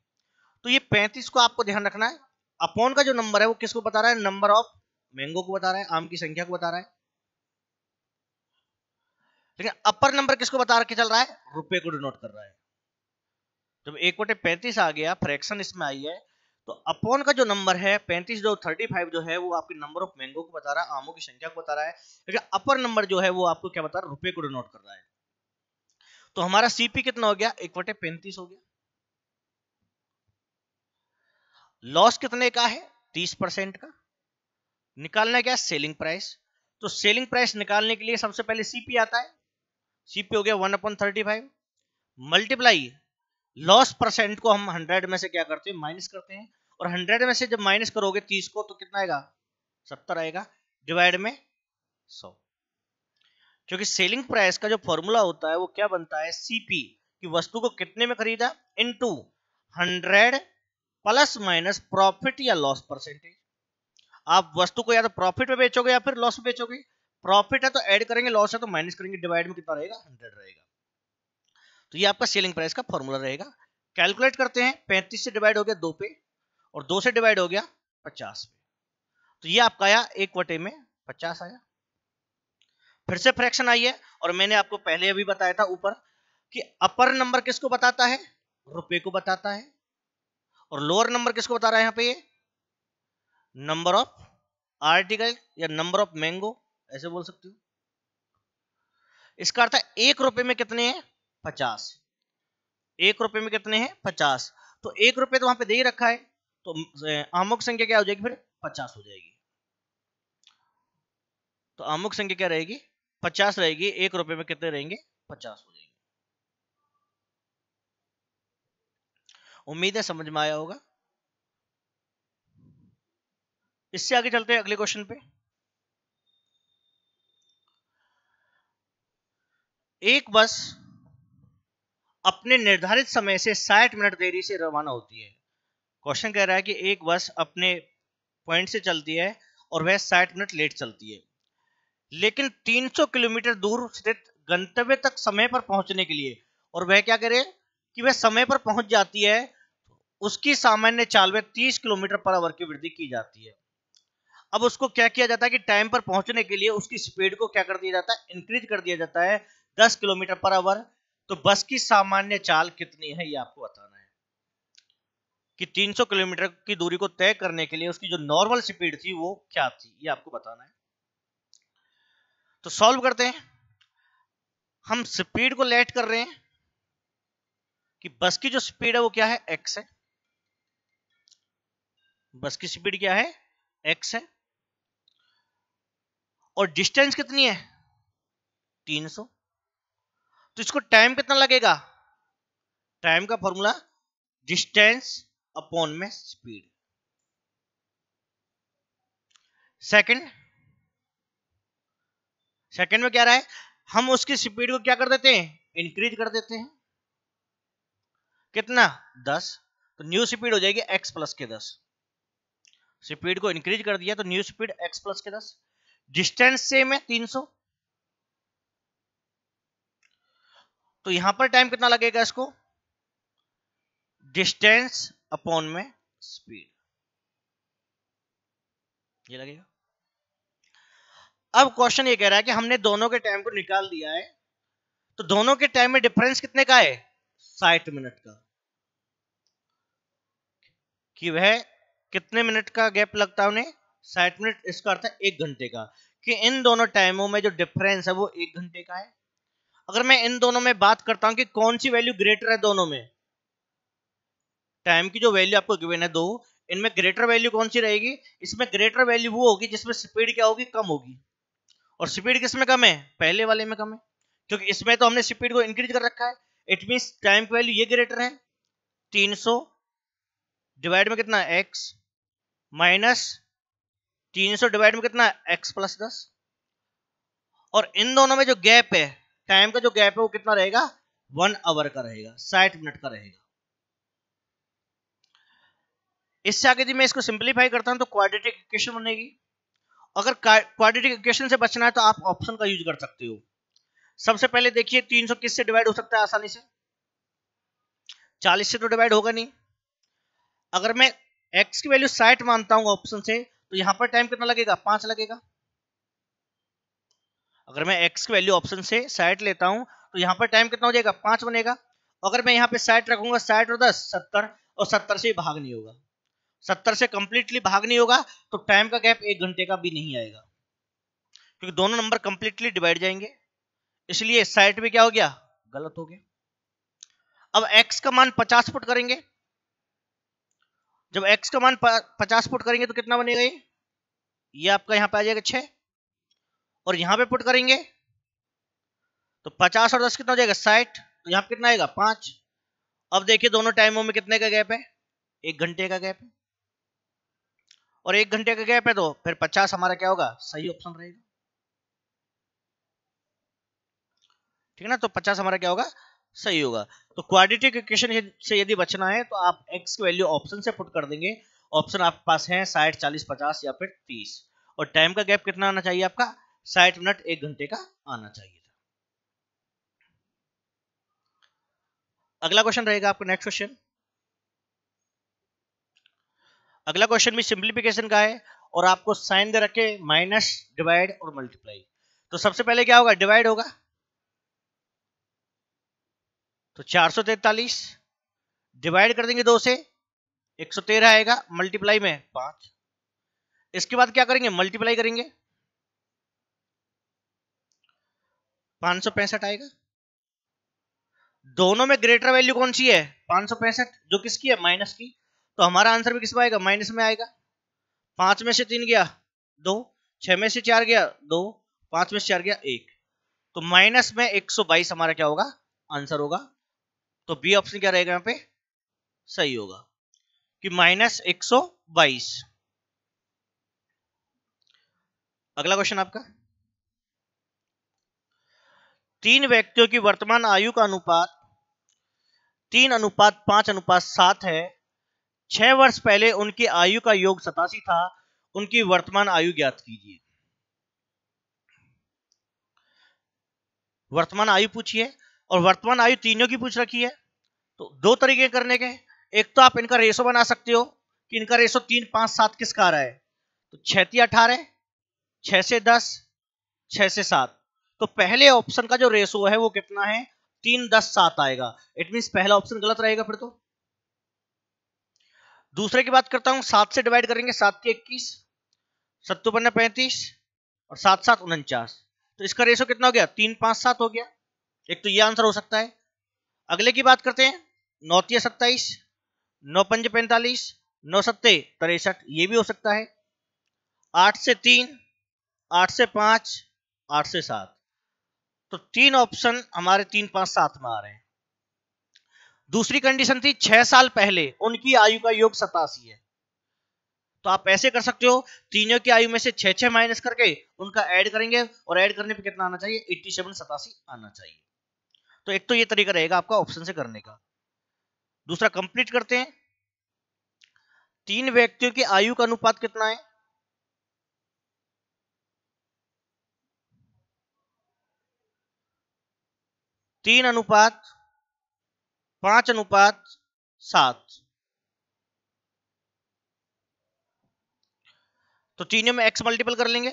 तो ये पैंतीस को आपको ध्यान रखना है अपॉन का जो नंबर है वो किसको बता रहा है नंबर ऑफ मैंगो को बता रहा है आम की संख्या को बता रहा है ठीक है अपर नंबर किसको बता रखे चल रहा है रुपए को डिनोट कर रहा है जब एक बटे पैंतीस आ गया फ्रैक्शन इसमें आई है तो अपॉन का जो नंबर है पैंतीस जो थर्टी फाइव जो है वो आपके नंबर ऑफ मैंगो को बता रहा है आमों की संख्या को बता रहा है ठीक है अपर नंबर जो है वो आपको क्या बता रहा है रुपए को डिनोट कर रहा है तो हमारा सीपी कितना हो गया एक बटे पैंतीस हो गया लॉस कितने का है तीस परसेंट का निकालना क्या सेलिंग प्राइस तो सेलिंग प्राइस निकालने के लिए सबसे पहले सीपी आता है सीपी हो गया one upon thirty five multiply loss percent को हम हंड्रेड में से क्या करते हैं माइनस करते हैं और हंड्रेड में से जब माइनस करोगे तीस को तो कितना आएगा सत्तर आएगा डिवाइड में सौ क्योंकि सेलिंग प्राइस का जो फॉर्मूला होता है वो क्या बनता है सीपी कि वस्तु को कितने में खरीदा into hundred plus minus profit या लॉस परसेंटेज आप वस्तु को या तो प्रॉफिट में बेचोगे या फिर लॉस में बेचोगे प्रॉफिट है तो ऐड करेंगे लॉस है तो माइनस करेंगे डिवाइड में कितना रहेगा हंड्रेड रहेगा तो ये आपका सेलिंग प्राइस का फॉर्मूला रहेगा कैलकुलेट करते हैं पैंतीस से डिवाइड हो गया दो पे और दो से डिवाइड हो गया पचास पे तो ये आपका आया एक वटे में पचास आया फिर से फ्रैक्शन आई है और मैंने आपको पहले अभी बताया था ऊपर कि अपर नंबर किसको बताता है रुपए को बताता है और लोअर नंबर किसको बता रहा है यहां पे ये नंबर ऑफ आर्टिकल या नंबर ऑफ मैंगो ऐसे बोल सकते हो इसका अर्थ है एक रुपए में कितने हैं पचास एक रुपए में कितने हैं पचास तो एक रुपए तो वहां पे दे ही रखा है तो आमुख संख्या क्या हो जाएगी फिर पचास हो जाएगी तो आमुख संख्या क्या रहेगी पचास रहेगी एक रुपए में कितने रहेंगे पचास हो जाएंगे उम्मीद है समझ में आया होगा इससे आगे चलते हैं अगले क्वेश्चन पे एक बस अपने निर्धारित समय से 60 मिनट देरी से रवाना होती है क्वेश्चन कह रहा है कि एक बस अपने पॉइंट से चलती है और वह 60 मिनट लेट चलती है लेकिन 300 किलोमीटर दूर स्थित गंतव्य तक समय पर पहुंचने के लिए और वह क्या करे कि वह समय पर पहुंच जाती है उसकी सामान्य चाल में 30 किलोमीटर पर आवर की वृद्धि की जाती है अब उसको क्या किया जाता है कि टाइम पर पहुंचने के लिए उसकी स्पीड को क्या कर दिया जाता है इंक्रीज कर दिया जाता है 10 किलोमीटर पर आवर तो बस की सामान्य चाल कितनी है ये आपको बताना है कि 300 किलोमीटर की दूरी को तय करने के लिए उसकी जो नॉर्मल स्पीड थी वो क्या थी ये आपको बताना है तो सॉल्व करते हैं हम स्पीड को लेट कर रहे हैं कि बस की जो स्पीड है वो क्या है एक्स है बस की स्पीड क्या है एक्स है और डिस्टेंस कितनी है 300 तो इसको टाइम कितना लगेगा टाइम का फॉर्मूला डिस्टेंस अपॉन में स्पीड सेकंड सेकंड में क्या रहा है हम उसकी स्पीड को क्या कर देते हैं इंक्रीज कर देते हैं कितना 10 तो न्यू स्पीड हो जाएगी x प्लस के स्पीड को इंक्रीज कर दिया तो न्यू स्पीड एक्स प्लस के दस डिस्टेंस सेम है तीन सौ तो यहां पर टाइम कितना लगेगा इसको डिस्टेंस अपॉन में स्पीड ये लगेगा अब क्वेश्चन ये कह रहा है कि हमने दोनों के टाइम को निकाल दिया है तो दोनों के टाइम में डिफरेंस कितने का है साठ मिनट का कि वह कितने मिनट का गैप लगता है उन्हें साठ मिनट इसका अर्थ है एक घंटे का कि इन दोनों टाइमों में जो डिफरेंस है वो एक घंटे का है अगर मैं इन दोनों में बात करता हूं कि कौन सी वैल्यू ग्रेटर है दोनों में टाइम की जो वैल्यू आपको गिवेन है दो इनमें ग्रेटर वैल्यू कौन सी रहेगी इसमें ग्रेटर वैल्यू वो होगी जिसमें स्पीड क्या होगी कम होगी और स्पीड किसमें कम है पहले वाले में कम है क्योंकि इसमें तो हमने स्पीड को इंक्रीज कर रखा है इट मीन टाइम की वैल्यू ये ग्रेटर है तीन डिवाइड में कितना एक्स माइनस तीन सौ डिवाइड में कितना एक्स प्लस दस और इन दोनों में जो गैप है टाइम का जो गैप है वो कितना रहेगा वन आवर का रहेगा साठ मिनट का रहेगा इससे आगे जी मैं इसको सिंपलीफाई करता हूं तो क्वाड्रेटिक इक्वेशन बनेगी अगर क्वाड्रेटिक इक्वेशन से बचना है तो आप ऑप्शन का यूज कर सकते हो सबसे पहले देखिए 300 किस से डिवाइड हो सकता है आसानी से 40 से तो डिवाइड होगा नहीं अगर मैं एक्स की वैल्यू साठ मानता हूं ऑप्शन से तो यहां पर टाइम कितना लगेगा पांच लगेगा अगर मैं एक्स की वैल्यू ऑप्शन से साठ लेता हूं तो यहां पर टाइम कितना हो जाएगा पांच बनेगा अगर मैं यहां पे साठ रखूंगा साठ और दस सत्तर और सत्तर से भाग नहीं होगा सत्तर से कंप्लीटली भाग नहीं होगा तो टाइम का गैप एक घंटे का भी नहीं आएगा क्योंकि दोनों नंबर कंप्लीटली डिवाइड जाएंगे इसलिए साइट में क्या हो गया गलत हो गया अब x का मान 50 पुट करेंगे जब x का मान पचास पुट करेंगे तो कितना बनेगा ये ये आपका यहां पे आ जाएगा छ और यहां पे पुट करेंगे तो पचास और दस कितना हो जाएगा साठ तो यहाँ कितना आएगा पांच अब देखिए दोनों टाइमों में कितने का गैप है एक घंटे का गैप है और एक घंटे का गैप है तो फिर पचास हमारा क्या होगा सही ऑप्शन रहेगा ठीक है ना तो पचास हमारा क्या होगा सही होगा तो क्वाड्रेटिक इक्वेशन से यदि बचना है तो आप एक्स की वैल्यू ऑप्शन से पुट कर देंगे ऑप्शन आपके पास है साठ चालीस पचास या फिर तीस और टाइम का गैप कितना आना चाहिए आपका साठ मिनट एक घंटे का आना चाहिए अगला क्वेश्चन रहेगा आपका नेक्स्ट क्वेश्चन अगला क्वेश्चन भी सिंप्लीफिकेशन का है और आपको साइन दे रखे माइनस डिवाइड और मल्टीप्लाई तो सबसे पहले क्या होगा डिवाइड होगा तो चार सौ तैतालीस डिवाइड कर देंगे दो से एक सौ तेरह आएगा मल्टीप्लाई में पांच इसके बाद क्या करेंगे मल्टीप्लाई करेंगे पांच सौ पैंसठ आएगा दोनों में ग्रेटर वैल्यू कौन सी है पांच सौ पैंसठ जो किसकी है माइनस की तो हमारा आंसर भी किस में आएगा माइनस में आएगा पांच में से तीन गया दो छह में से चार गया दो पांच में से चार गया एक तो माइनस में एक सौ बाईस हमारा क्या होगा आंसर होगा तो बी ऑप्शन क्या रहेगा यहाँ पे सही होगा कि माइनस एक सौ बाईस अगला क्वेश्चन आपका तीन व्यक्तियों की वर्तमान आयु का अनुपात तीन अनुपात पांच अनुपात सात है छह वर्ष पहले उनकी आयु का योग सतासी था उनकी वर्तमान आयु ज्ञात कीजिए वर्तमान आयु पूछिए और वर्तमान आयु तीनों की पूछ रखी है तो दो तरीके करने के एक तो आप इनका रेशो बना सकते हो कि इनका रेशो तीन पांच सात किसका आ रहा है तो छैती अठारह छह से दस छह से सात तो पहले ऑप्शन का जो रेशो है वो कितना है तीन दस सात आएगा इट मीन पहला ऑप्शन गलत रहेगा फिर तो दूसरे की बात करता हूं सात से डिवाइड करेंगे सात के इक्कीस सत्तोपन्न पैंतीस और सात सात उनचास तो इसका रेशो कितना हो गया तीन पांच सात हो गया एक तो ये आंसर हो सकता है अगले की बात करते हैं नौतीय सत्ताईस नौ पंज पैंतालीस नौ सत्ते तिरसठ ये भी हो सकता है आठ से तीन आठ से पांच आठ से सात तो तीन ऑप्शन हमारे तीन पांच सात में आ रहे हैं दूसरी कंडीशन थी छह साल पहले उनकी आयु का योग सतासी है तो आप ऐसे कर सकते हो तीनों की आयु में से छह छह माइनस करके उनका ऐड करेंगे और ऐड करने पे कितना आना चाहिए एट्टी सेवन सतासी आना चाहिए तो एक तो ये तरीका रहेगा आपका ऑप्शन से करने का दूसरा कंप्लीट करते हैं तीन व्यक्तियों की आयु का अनुपात कितना है तीन अनुपात पांच अनुपात सात तो तीनों में एक्स मल्टीपल कर लेंगे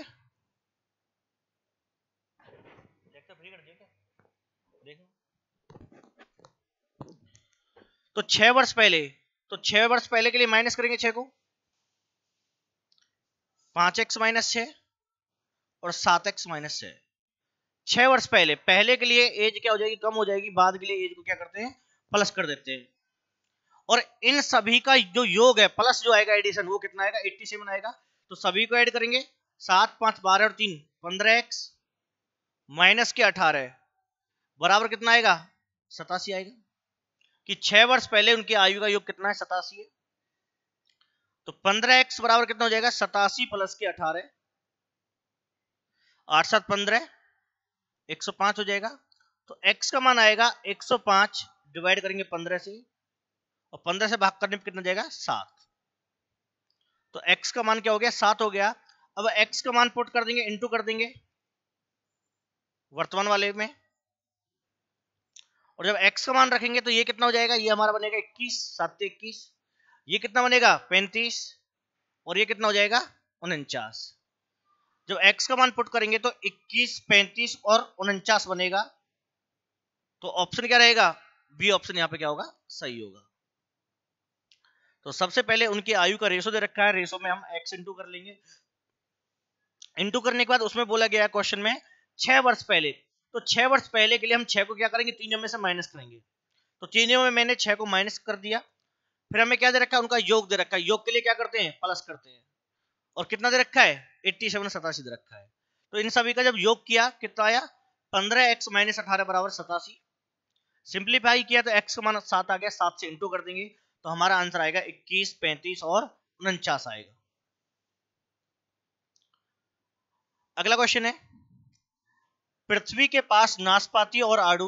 तो छह वर्ष पहले तो छह वर्ष पहले के लिए माइनस करेंगे छह को पांच एक्स माइनस छ और सात एक्स माइनस छ छह वर्ष पहले पहले के लिए एज क्या हो जाएगी कम हो जाएगी बाद के लिए एज को क्या करते हैं प्लस कर देते हैं और इन सभी का जो योग है प्लस जो आएगा एडिशन वो कितना आएगा एट्टी सेवन आएगा तो सभी को ऐड करेंगे सात पांच बारह और तीन पंद्रह एक्स माइनस के अठारह बराबर कितना आएगा सतासी आएगा कि छह वर्ष पहले उनकी आयु का योग कितना है सतासी है तो पंद्रह एक्स बराबर कितना हो जाएगा सतासी प्लस के अठारह आठ सात पंद्रह एक सौ पांच हो जाएगा तो एक्स का मान आएगा एक सौ पांच डिवाइड करेंगे पंद्रह से और पंद्रह से भाग करने पर कितना जाएगा सात तो एक्स का मान क्या हो गया सात हो गया अब एक्स का मान पुट कर देंगे इंटू कर देंगे वर्तमान वाले में और जब x का मान रखेंगे तो ये कितना हो जाएगा ये हमारा बनेगा इक्कीस सात इक्कीस ये कितना बनेगा पैंतीस और ये कितना हो जाएगा उनचास जब x का मान पुट करेंगे तो 21, 35 और उनचास बनेगा तो ऑप्शन क्या रहेगा बी ऑप्शन यहाँ पे क्या होगा सही होगा तो सबसे पहले उनकी आयु का रेशो दे रखा है रेशो में हम x इंटू कर लेंगे इंटू करने के बाद उसमें बोला गया क्वेश्चन में छह वर्ष पहले तो छह वर्ष पहले के लिए हम छह को क्या करेंगे तीनों में से माइनस करेंगे तो तीनों में मैंने छह को माइनस कर दिया फिर हमें क्या दे रखा है उनका योग दे रखा है योग के लिए क्या करते हैं प्लस करते हैं और कितना दे रखा है एट्टी सेवन सतासी दे रखा है तो इन सभी का जब योग किया कितना आया पंद्रह एक्स माइनस अठारह बराबर सतासी सिंप्लीफाई किया तो एक्स का मान सात आ गया सात से इंटू कर देंगे तो हमारा आंसर आएगा इक्कीस पैंतीस और उनचास आएगा अगला क्वेश्चन है पृथ्वी के पास नाशपाती और आड़ू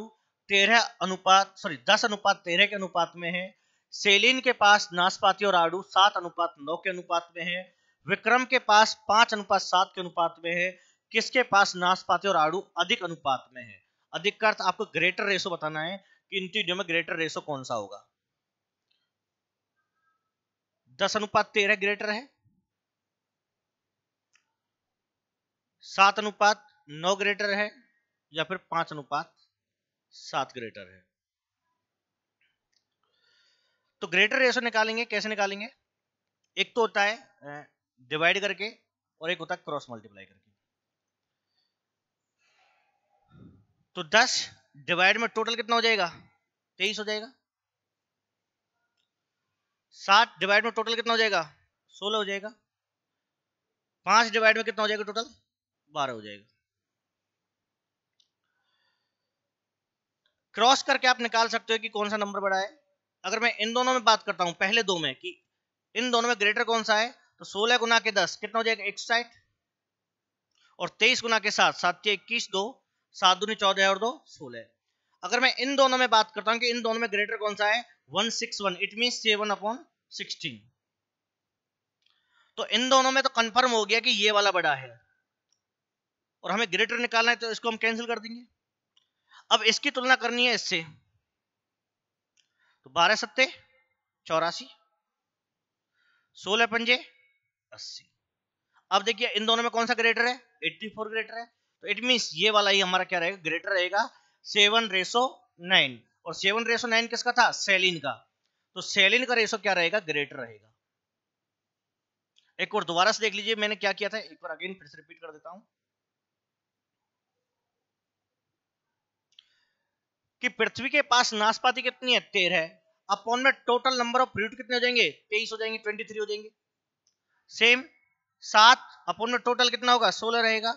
तेरह अनुपात सॉरी दस अनुपात तेरह के अनुपात में है सेलिन के पास नाशपाती और आड़ू सात अनुपात नौ के अनुपात में है विक्रम के पास पांच अनुपात सात के अनुपात में है किसके पास नाशपाती और आड़ू अधिक अनुपात में है अधिक का अर्थ आपको ग्रेटर रेशो बताना है कि इन तीनों में ग्रेटर रेशो कौन सा होगा दस अनुपात तेरह ग्रेटर है सात अनुपात नौ ग्रेटर है या फिर पांच अनुपात सात ग्रेटर है तो ग्रेटर रेशो निकालेंगे कैसे निकालेंगे एक तो होता है डिवाइड करके और एक होता है क्रॉस मल्टीप्लाई करके तो 10 डिवाइड में टोटल कितना हो जाएगा 23 हो जाएगा सात डिवाइड में टोटल कितना हो जाएगा सोलह हो जाएगा पांच डिवाइड में कितना हो जाएगा टोटल बारह हो जाएगा क्रॉस करके आप निकाल सकते हो कि कौन सा नंबर बड़ा है अगर मैं इन दोनों में बात करता हूँ पहले दो में कि इन दोनों में ग्रेटर कौन सा है तो सोलह गुना के दस कितना हो जाएगा एक और तेईस गुना के सात सात इक्कीस दो सात दुनी चौदह और दो सोलह अगर मैं इन दोनों में बात करता हूँ कि इन दोनों में ग्रेटर कौन सा है one six one it mean seven upon sixteen तो इन दोनों में तो कंफर्म हो गया कि ये वाला बड़ा है और हमें ग्रेटर निकालना है तो इसको हम कैंसिल कर देंगे अब इसकी तुलना करनी है इससे तो बारह सत्ते चौरासी सोलह पंजे अस्सी अब देखिए इन दोनों में कौन सा ग्रेटर है 84 ग्रेटर है तो इट मीन ये वाला ही हमारा क्या रहेगा ग्रेटर रहेगा सेवन रेसो नाइन और सेवन रेसो नाइन किसका था सेलिन का तो सेलिन का रेसो क्या रहेगा ग्रेटर रहेगा एक और दोबारा से देख लीजिए मैंने क्या किया था एक बार अगेन फिर से रिपीट कर देता हूं कि पृथ्वी के पास नाशपाती कितनी है तेरह अपॉन में टोटल नंबर ऑफ प्लेट कितने हो जाएंगे तेईस हो जाएंगे ट्वेंटी थ्री हो जाएंगे सेम सात अपॉन में टोटल कितना होगा सोलह रहेगा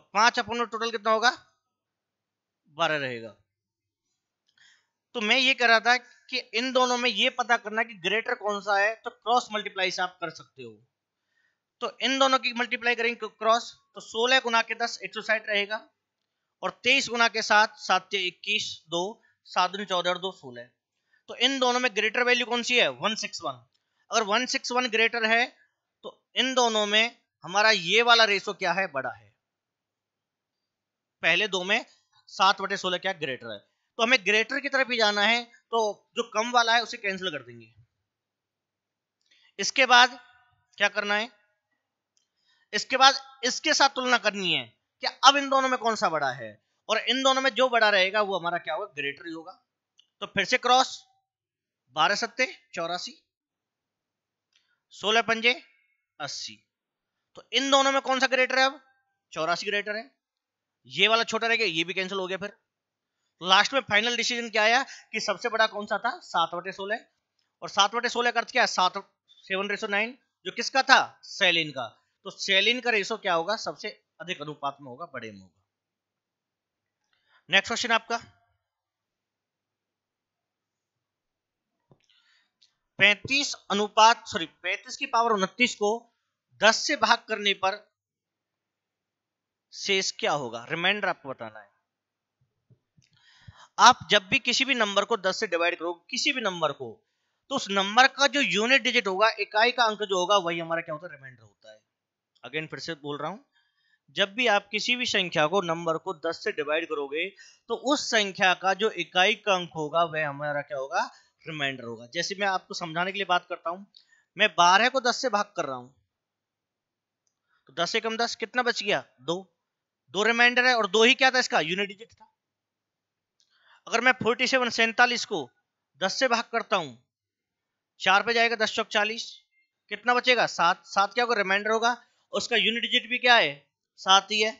और पांच अपॉन में टोटल कितना होगा बारह रहेगा तो मैं ये कह रहा था कि इन दोनों में ये पता करना कि ग्रेटर कौन सा है तो क्रॉस मल्टीप्लाई से आप कर सकते हो तो इन दोनों की मल्टीप्लाई करेंगे क्रॉस तो सोलह गुना के दस एक रहेगा और तेईस गुना के साथ सात इक्कीस दो सात चौदह और दो सोलह तो इन दोनों में ग्रेटर वैल्यू कौन सी है वन सिक्स वन अगर वन सिक्स वन ग्रेटर है तो इन दोनों में हमारा ये वाला रेशो क्या है बड़ा है पहले दो में सात बटे सोलह क्या ग्रेटर है तो हमें ग्रेटर की तरफ ही जाना है तो जो कम वाला है उसे कैंसिल कर देंगे इसके बाद क्या करना है इसके बाद इसके साथ तुलना करनी है कि अब इन दोनों में कौन सा बड़ा है और इन दोनों में जो बड़ा रहेगा वो हमारा क्या होगा ग्रेटर ही होगा तो फिर से क्रॉस बारह सत्ते चौरासी सोलह पंजे अस्सी तो इन दोनों में कौन सा ग्रेटर है अब चौरासी ग्रेटर है ये वाला छोटा रह गया ये भी कैंसिल हो गया फिर लास्ट में फाइनल डिसीजन क्या आया कि सबसे बड़ा कौन सा था सात बटे सोलह और सात बटे सोलह का अर्थ क्या है सात सेवन रेसो नाइन जो किसका था सेलिन का तो सेलिन का रेशो क्या होगा सबसे अधिक अनुपात में होगा बड़े में होगा नेक्स्ट क्वेश्चन आपका पैतीस अनुपात सॉरी पैंतीस की पावर उनतीस को दस से भाग करने पर शेष क्या होगा रिमाइंडर आपको बताना है आप जब भी किसी भी नंबर को 10 से डिवाइड करोगे किसी भी नंबर को तो उस नंबर का जो यूनिट डिजिट होगा इकाई का अंक जो होगा वही हमारा क्या होता है रिमाइंडर होता है अगेन फिर से बोल रहा हूं जब भी आप किसी भी संख्या को नंबर को 10 से डिवाइड करोगे तो उस संख्या का जो इकाई का अंक होगा वह हमारा क्या होगा रिमाइंडर होगा जैसे मैं आपको समझाने के लिए बात करता हूं मैं बारह को दस से भाग कर रहा हूं तो दस से कम दस कितना बच गया दो दो रिमाइंडर है और दो ही क्या था इसका यूनिट डिजिट था अगर मैं फोर्टी सेवन सैंतालीस को दस से भाग करता हूं चार पे जाएगा दस चौक चालीस कितना बचेगा सात सात क्या होगा रिमाइंडर होगा उसका यूनिट डिजिट भी क्या है साथ ही है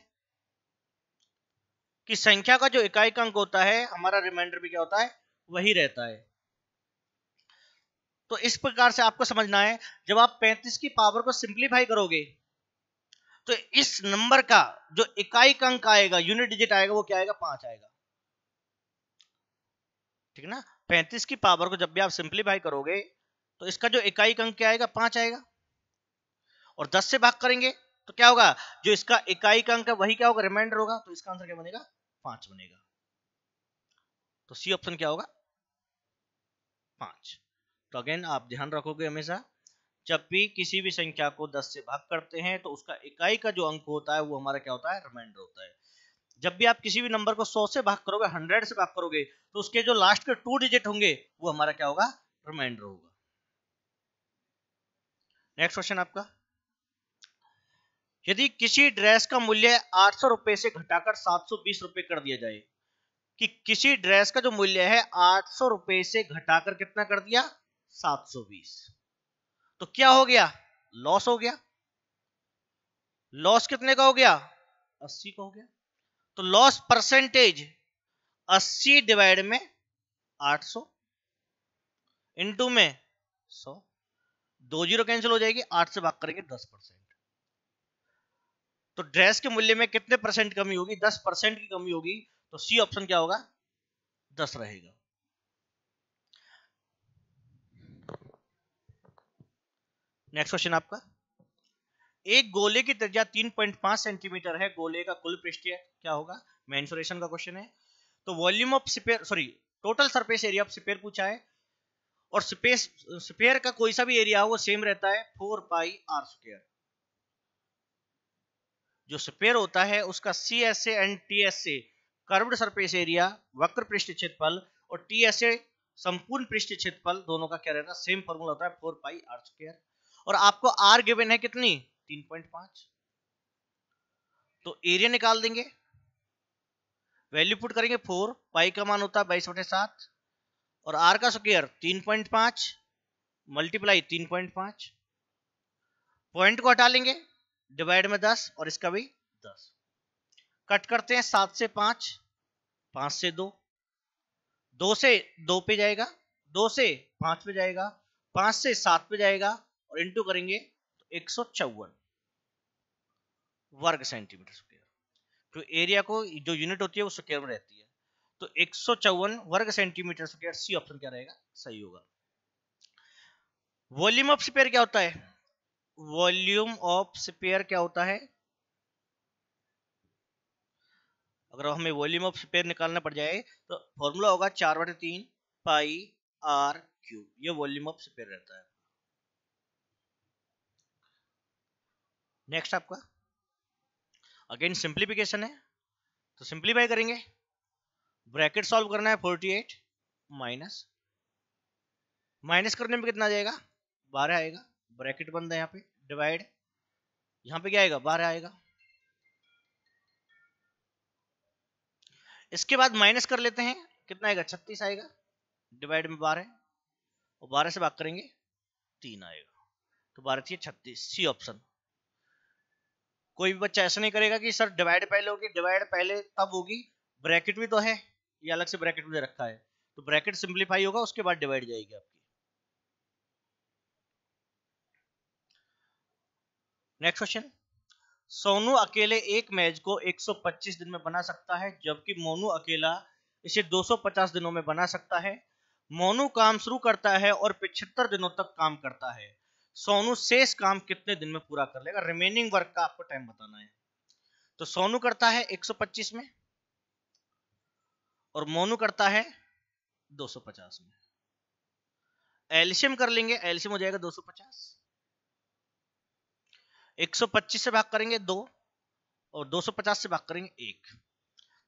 कि संख्या का जो इकाई का अंक होता है हमारा रिमाइंडर भी क्या होता है वही रहता है तो इस प्रकार से आपको समझना है जब आप 35 की पावर को सिंप्लीफाई करोगे तो इस नंबर का जो इकाई का अंक आएगा यूनिट डिजिट आएगा वो क्या आएगा पांच आएगा ठीक है ना 35 की पावर को जब भी आप सिंप्लीफाई करोगे तो इसका जो इकाई अंक क्या आएगा पांच आएगा और 10 से भाग करेंगे तो क्या होगा जो इसका इकाई का अंक है वही क्या होगा रिमाइंडर होगा तो इसका आंसर क्या बनेगा पांच बनेगा तो सी ऑप्शन क्या होगा पांच तो अगेन आप ध्यान रखोगे हमेशा जब भी किसी भी संख्या को 10 से भाग करते हैं तो उसका इकाई का जो अंक होता है वो हमारा क्या होता है रिमाइंडर होता है जब भी आप किसी भी नंबर को 100 से भाग करोगे 100 से भाग करोगे तो उसके जो लास्ट के टू डिजिट होंगे वो हमारा क्या होगा रिमाइंडर होगा नेक्स्ट क्वेश्चन आपका यदि किसी ड्रेस का मूल्य आठ सौ रुपए से घटाकर सात सौ बीस रुपए कर दिया जाए कि किसी ड्रेस का जो मूल्य है आठ सौ रुपए से घटाकर कितना कर दिया सात सौ बीस तो क्या हो गया लॉस हो गया लॉस कितने का हो गया अस्सी का हो गया तो लॉस परसेंटेज अस्सी डिवाइड में आठ सौ इंटू में सौ दो जीरो कैंसिल हो जाएगी आठ से भाग करेंगे दस परसेंट तो ड्रेस के मूल्य में कितने परसेंट कमी होगी दस परसेंट की कमी होगी तो सी ऑप्शन क्या होगा दस रहेगा नेक्स्ट क्वेश्चन आपका एक गोले की त्रिज्या 3.5 सेंटीमीटर है गोले का कुल पृष्ठीय क्या होगा मेंसुरेशन का क्वेश्चन है तो volume of sphere sorry total surface area of sphere पूछा है और स्पेस स्पेयर का कोई सा भी एरिया हो वो सेम रहता है फोर पाई आर स्क्र जो स्पेयर होता है उसका C S and T S A curved surface area वक्र पृष्ठ क्षेत्रफल और टी एस ए संपूर्ण पृष्ठ क्षेत्रफल दोनों का क्या रहता है सेम फॉर्मूला होता है फोर पाई आर स्क्र और आपको आर गिवन है कितनी तीन पॉइंट पांच तो एरिया निकाल देंगे वैल्यू पुट करेंगे फोर पाई का मान होता है बाईस बटे सात और आर का स्क्र तीन पॉइंट पांच मल्टीप्लाई तीन पॉइंट पांच पॉइंट को हटा लेंगे डिवाइड में दस और इसका भी दस कट करते हैं सात से पांच पांच से दो दो से दो पे जाएगा दो से पांच पे जाएगा पांच से सात पे जाएगा और इंटू करेंगे तो एक सौ चौवन वर्ग सेंटीमीटर स्क्वायर तो एरिया को जो यूनिट होती है वो स्क्वायर में रहती है तो एक सौ चौवन वर्ग सेंटीमीटर स्क्वायर सी ऑप्शन क्या रहेगा सही होगा वॉल्यूम ऑफ स्पेयर क्या होता है वॉल्यूम ऑफ स्पेयर क्या होता है अगर हमें वॉल्यूम ऑफ स्पेयर निकालना पड़ जाए तो फॉर्मूला होगा चार बटे तीन पाई आर क्यूब ये वॉल्यूम ऑफ स्पेयर रहता है नेक्स्ट आपका अगेन सिंप्लीफिकेशन है तो सिंप्लीफाई करेंगे ब्रैकेट सॉल्व करना है फोर्टी एट माइनस माइनस करने में कितना आ जाएगा बारह आएगा ब्रैकेट बंद है यहाँ पे डिवाइड यहाँ पे क्या आएगा बारह आएगा इसके बाद माइनस कर लेते हैं कितना आएगा छत्तीस आएगा डिवाइड में बारह और बारह से बात करेंगे तीन आएगा तो बारह थी छत्तीस सी ऑप्शन कोई भी बच्चा ऐसा नहीं करेगा कि सर डिवाइड पहले होगी डिवाइड पहले तब होगी ब्रैकेट भी तो है ये अलग से ब्रैकेट में रखा है तो ब्रैकेट सिंप्लीफाई होगा उसके बाद डिवाइड जाएगी आपकी नेक्स्ट क्वेश्चन सोनू अकेले एक मैच को 125 दिन में बना सकता है जबकि मोनू अकेला इसे 250 दिनों में बना सकता है मोनू काम शुरू करता है और पिछहत्तर दिनों तक काम करता है सोनू शेष काम कितने दिन में पूरा कर लेगा रिमेनिंग वर्क का आपको टाइम बताना है तो सोनू करता है 125 में और मोनू करता है 250 में एल्शियम कर लेंगे एल्शियम हो जाएगा 250 125 से भाग करेंगे दो और 250 से भाग करेंगे एक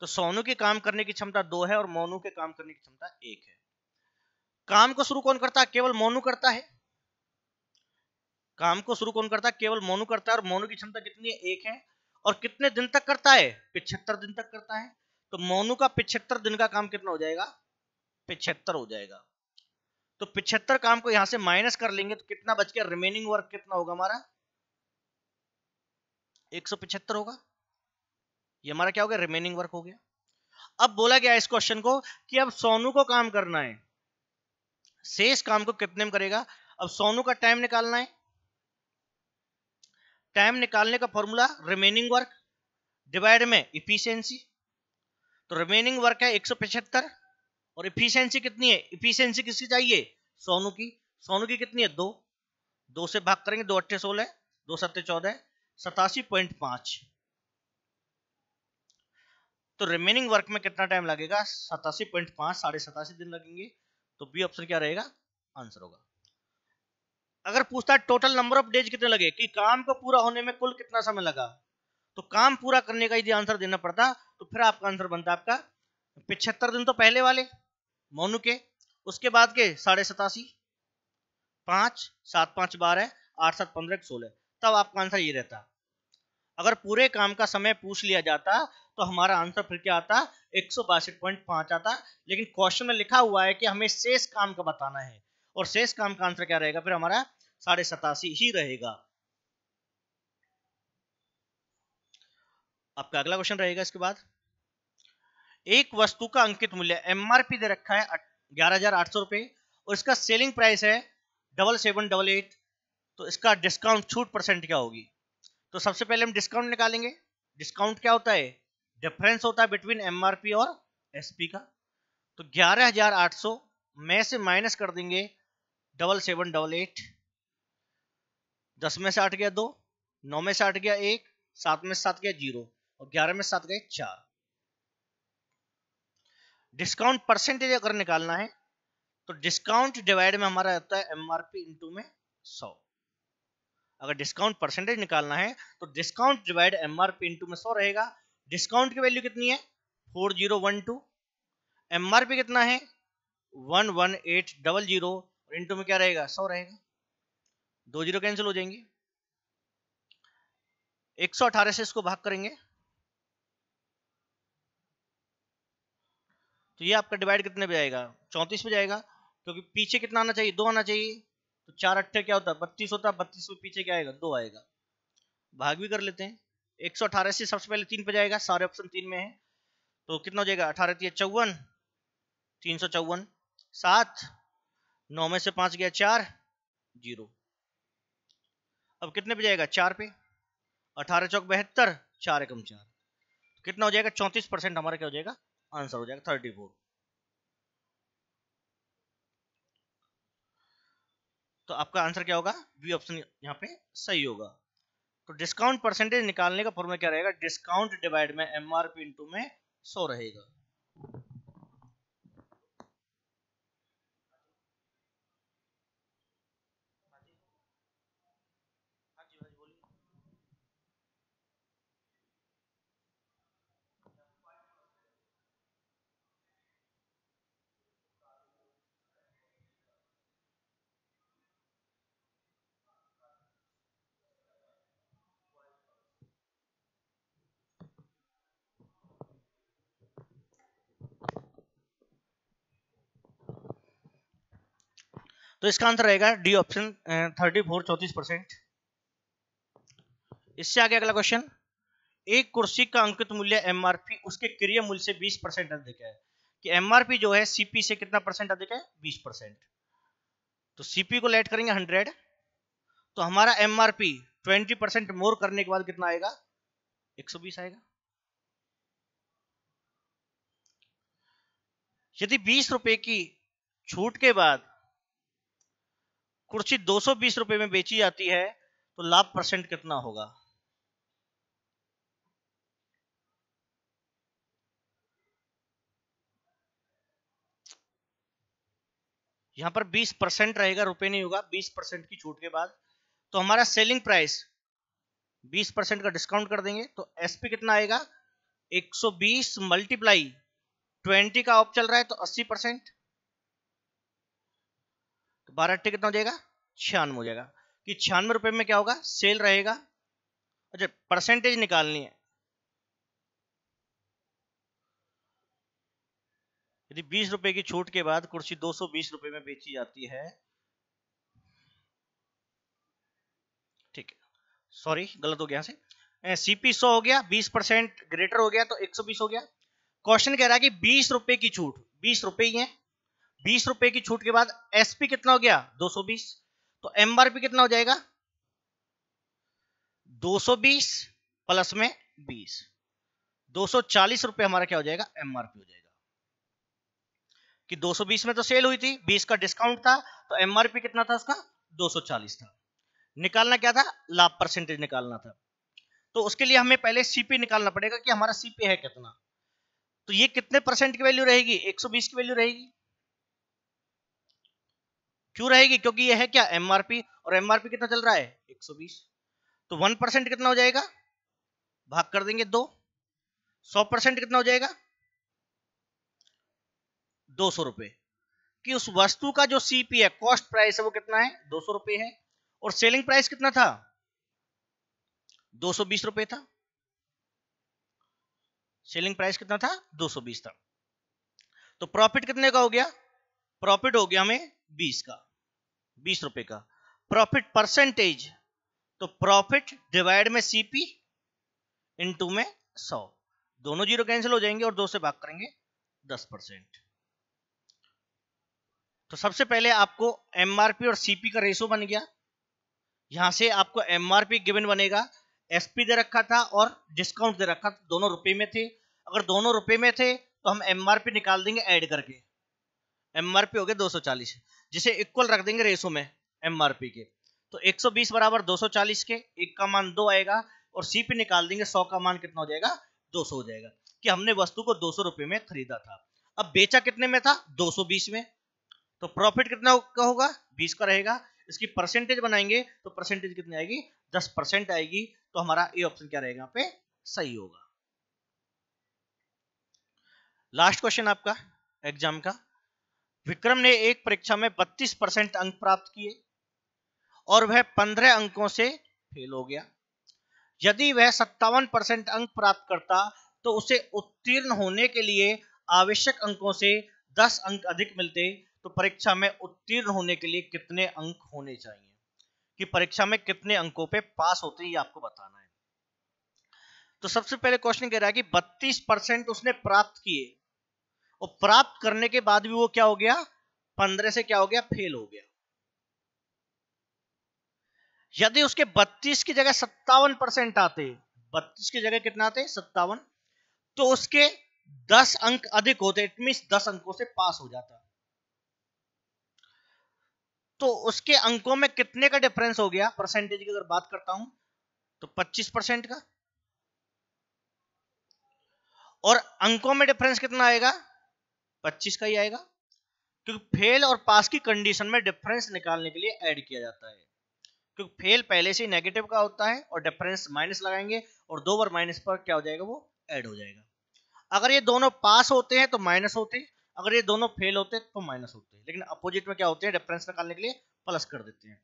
तो सोनू के काम करने की क्षमता दो है और मोनू के काम करने की क्षमता एक है काम को शुरू कौन करता है केवल मोनू करता है काम को शुरू कौन करता है केवल मोनू करता है और मोनू की क्षमता कितनी है एक है और कितने दिन तक करता है पिछहत्तर दिन तक करता है तो मोनू का पिछहत्तर दिन का काम कितना हो जाएगा पिछहत्तर हो जाएगा तो पिछहत्तर काम को यहां से माइनस कर लेंगे तो कितना बच गया रिमेनिंग वर्क कितना होगा हमारा एक होगा ये हमारा क्या हो गया रिमेनिंग वर्क हो गया अब बोला गया इस क्वेश्चन को कि अब सोनू को काम करना है शेष काम को कितने में करेगा अब सोनू का टाइम निकालना है टाइम निकालने का फॉर्मूला रिमेनिंग वर्क डिवाइड में इफिशियंसी तो रिमेनिंग वर्क है 175 और इफिशियंसी कितनी है इफिशियंसी किसकी चाहिए सोनू की सोनू की कितनी है दो दो से भाग करेंगे दो अट्ठे सोलह दो सत्ते चौदह सतासी पॉइंट पांच तो रिमेनिंग वर्क में कितना टाइम लगेगा सतासी पॉइंट पांच साढ़े सतासी दिन लगेंगे तो बी ऑप्शन क्या रहेगा आंसर होगा अगर पूछता है टोटल नंबर ऑफ डेज कितने लगे कि काम को पूरा होने में कुल कितना समय लगा तो काम पूरा करने का यदि आंसर देना पड़ता तो फिर आपका आंसर बनता आपका पिछहत्तर दिन तो पहले वाले मोनू के उसके बाद के साढ़े सतासी पांच सात पांच बारह आठ सात पंद्रह सोलह तब आपका आंसर ये रहता अगर पूरे काम का समय पूछ लिया जाता तो हमारा आंसर फिर क्या आता एक आता लेकिन क्वेश्चन में लिखा हुआ है कि हमें शेष काम का बताना है और शेष काम का आंसर क्या रहेगा फिर हमारा साढ़े सतासी ही रहेगा आपका अगला क्वेश्चन रहेगा इसके बाद एक वस्तु का अंकित मूल्य एमआरपी दे रखा है ग्यारह हजार आठ सौ रुपए और इसका सेलिंग प्राइस है डबल सेवन डबल एट तो इसका डिस्काउंट छूट परसेंट क्या होगी तो सबसे पहले हम डिस्काउंट निकालेंगे डिस्काउंट क्या होता है डिफरेंस होता है बिटवीन एम और एस का तो ग्यारह हजार आठ सौ में से माइनस कर देंगे डबल सेवन डबल एट दस में से आठ गया दो नौ में से आठ गया एक सात में सात गया जीरो और ग्यारह में सात गए चार डिस्काउंट परसेंटेज अगर निकालना है तो डिस्काउंट डिवाइड में हमारा रहता है एमआरपी इंटू में सौ अगर डिस्काउंट परसेंटेज निकालना है तो discount divide M R P into में सौ रहेगा डिस्काउंट की वैल्यू कितनी है four zero one two M R P कितना है one one eight double zero into में क्या रहेगा सौ रहेगा दो जीरो कैंसिल हो जाएंगे एक सौ अठारह से इसको भाग करेंगे तो ये आपका डिवाइड कितने पे जाएगा चौंतीस पे जाएगा क्योंकि पीछे कितना आना चाहिए दो आना चाहिए तो चार अट्ठे क्या होता है बत्तीस होता है बत्तीस में पीछे क्या आएगा दो आएगा भाग भी कर लेते हैं एक सौ अठारह से सबसे पहले तीन पे जाएगा सारे ऑप्शन तीन में है तो कितना हो जाएगा अठारह तीन चौवन तीन सौ चौवन सात नौ में से पांच गया चार जीरो अब कितने पे जाएगा चार पे अठारह चौक बहत्तर चार एकम चार कितना हो जाएगा चौंतीस परसेंट हमारा क्या हो जाएगा आंसर हो जाएगा थर्टी फोर तो आपका आंसर क्या होगा बी ऑप्शन यहाँ पे सही होगा तो डिस्काउंट परसेंटेज निकालने का फॉर्मूला क्या रहेगा डिस्काउंट डिवाइड में एम आर पी इंटू में सौ रहेगा तो इसका आंसर रहेगा डी ऑप्शन थर्टी फोर चौतीस परसेंट इससे आगे अगला क्वेश्चन एक कुर्सी का अंकित मूल्य एमआरपी उसके क्रिय मूल्य से बीस परसेंट अधिक है कि एमआरपी जो है सीपी से कितना परसेंट अधिक है बीस परसेंट तो सीपी को लेट करेंगे हंड्रेड तो हमारा एमआरपी 20 परसेंट मोर करने के बाद कितना आएगा 120 आएगा यदि बीस रुपए की छूट के बाद कुर्सी 220 रुपए में बेची जाती है तो लाभ परसेंट कितना होगा यहां पर 20 परसेंट रहेगा रुपए नहीं होगा 20 परसेंट की छूट के बाद तो हमारा सेलिंग प्राइस 20 परसेंट का डिस्काउंट कर देंगे तो एसपी कितना आएगा 120 मल्टीप्लाई 20 का ऑफ चल रहा है तो 80 परसेंट बारह अट्ठे कितना हो जाएगा छियानवे हो जाएगा कि छियानवे रुपये में क्या होगा सेल रहेगा अच्छा परसेंटेज निकालनी है यदि बीस रुपए की छूट के बाद कुर्सी दो सौ बीस रुपए में बेची जाती है ठीक है सॉरी गलत हो गया से सीपी सौ हो गया बीस परसेंट ग्रेटर हो गया तो एक सौ बीस हो गया क्वेश्चन कह रहा है कि बीस रुपए की छूट बीस रुपए ही है बीस रुपए की छूट के बाद एसपी कितना हो गया 220 तो एमआरपी कितना हो जाएगा 220 प्लस में 20 240 रुपए हमारा क्या हो जाएगा एमआरपी हो जाएगा कि 220 में तो सेल हुई थी 20 का डिस्काउंट था तो एमआरपी कितना था उसका 240 था निकालना क्या था लाभ परसेंटेज निकालना था तो उसके लिए हमें पहले सीपी निकालना पड़ेगा कि हमारा सीपी है कितना तो ये कितने परसेंट की वैल्यू रहेगी 120 की वैल्यू रहेगी क्यों रहेगी क्योंकि ये है क्या एमआरपी और एमआरपी कितना चल रहा है 120 तो 1 परसेंट कितना हो जाएगा भाग कर देंगे दो सौ परसेंट कितना हो जाएगा दो सौ रुपए कि उस वस्तु का जो सीपी है कॉस्ट प्राइस है वो कितना है दो सौ रुपए है और सेलिंग प्राइस कितना था दो सौ बीस रुपए था सेलिंग प्राइस कितना था दो सौ बीस था तो प्रॉफिट कितने का हो गया प्रॉफिट हो गया हमें बीस का बीस रुपए का प्रॉफिट परसेंटेज तो प्रॉफिट डिवाइड में सीपी इनटू में सौ दोनों जीरो कैंसिल हो जाएंगे और दो से भाग करेंगे दस परसेंट तो सबसे पहले आपको एमआरपी और सीपी का रेशो बन गया यहां से आपको एमआरपी गिवन बनेगा एसपी दे रखा था और डिस्काउंट दे रखा था दोनों रुपए में थे अगर दोनों रुपए में थे तो हम एमआरपी निकाल देंगे ऐड करके एमआरपी हो गया दो सौ चालीस जिसे इक्वल रख देंगे रेशो में एमआरपी के तो 120 बराबर 240 के एक का मान दो आएगा और सी पे निकाल देंगे सौ का मान कितना हो जाएगा 200 हो जाएगा कि हमने वस्तु को दो रुपए में खरीदा था अब बेचा कितने में था 220 में तो प्रॉफिट कितना का होगा 20 का रहेगा इसकी परसेंटेज बनाएंगे तो परसेंटेज कितनी आएगी 10 परसेंट आएगी तो हमारा ए ऑप्शन क्या रहेगा पे सही होगा लास्ट क्वेश्चन आपका एग्जाम का विक्रम ने एक परीक्षा में 32 परसेंट अंक प्राप्त किए और वह 15 अंकों से फेल हो गया यदि वह सत्तावन परसेंट अंक प्राप्त करता तो उसे उत्तीर्ण होने के लिए आवश्यक अंकों से 10 अंक अधिक मिलते तो परीक्षा में उत्तीर्ण होने के लिए कितने अंक होने चाहिए कि परीक्षा में कितने अंकों पे पास होते हैं ये आपको बताना है तो सबसे पहले क्वेश्चन कह रहा है कि 32 परसेंट उसने प्राप्त किए और प्राप्त करने के बाद भी वो क्या हो गया पंद्रह से क्या हो गया फेल हो गया यदि उसके बत्तीस की जगह सत्तावन परसेंट आते बत्तीस की जगह कितना आते सत्तावन तो उसके दस अंक अधिक होते इट मीन दस अंकों से पास हो जाता तो उसके अंकों में कितने का डिफरेंस हो गया परसेंटेज की अगर बात करता हूं तो 25 परसेंट का और अंकों में डिफरेंस कितना आएगा 25 का ही आएगा क्योंकि फेल और पास की कंडीशन में डिफरेंस निकालने के लिए ऐड किया जाता है क्योंकि फेल पहले से नेगेटिव का होता है और डिफरेंस माइनस लगाएंगे और दो बार माइनस पर क्या हो जाएगा वो ऐड हो जाएगा अगर ये दोनों पास होते हैं तो माइनस होते हैं अगर ये दोनों फेल होते हैं तो माइनस होते हैं लेकिन अपोजिट में क्या होते हैं डिफरेंस निकालने के लिए प्लस कर देते हैं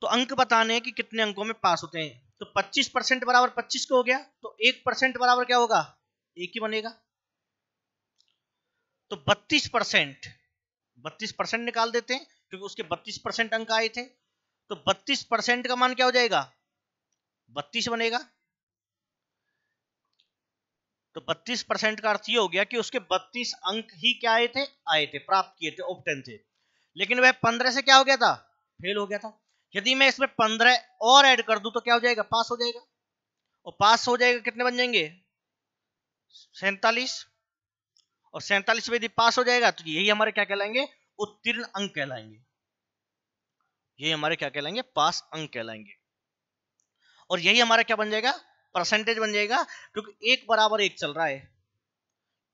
तो अंक बताने हैं कि कितने अंकों में पास होते हैं तो 25 परसेंट बराबर 25 को हो गया तो एक परसेंट बराबर क्या होगा एक ही बनेगा तो 32 परसेंट बत्तीस परसेंट निकाल देते हैं क्योंकि उसके 32 परसेंट अंक आए थे तो 32 परसेंट का मान क्या हो जाएगा 32 बनेगा तो 32 परसेंट का अर्थ ये हो गया कि उसके 32 अंक ही क्या आए थे आए थे प्राप्त किए थे ऑप्टेन थे लेकिन वह 15 से क्या हो गया था फेल हो गया था यदि मैं इसमें पंद्रह और एड कर दू तो क्या हो जाएगा पास हो जाएगा और पास हो जाएगा कितने बन जाएंगे सैतालीस और सैंतालीस में यदि पास हो जाएगा तो यही हमारे क्या कहलाएंगे उत्तीर्ण अंक कहलाएंगे यही हमारे क्या कहलाएंगे पास अंक कहलाएंगे और यही हमारा क्या बन जाएगा परसेंटेज बन जाएगा क्योंकि एक बराबर एक चल रहा है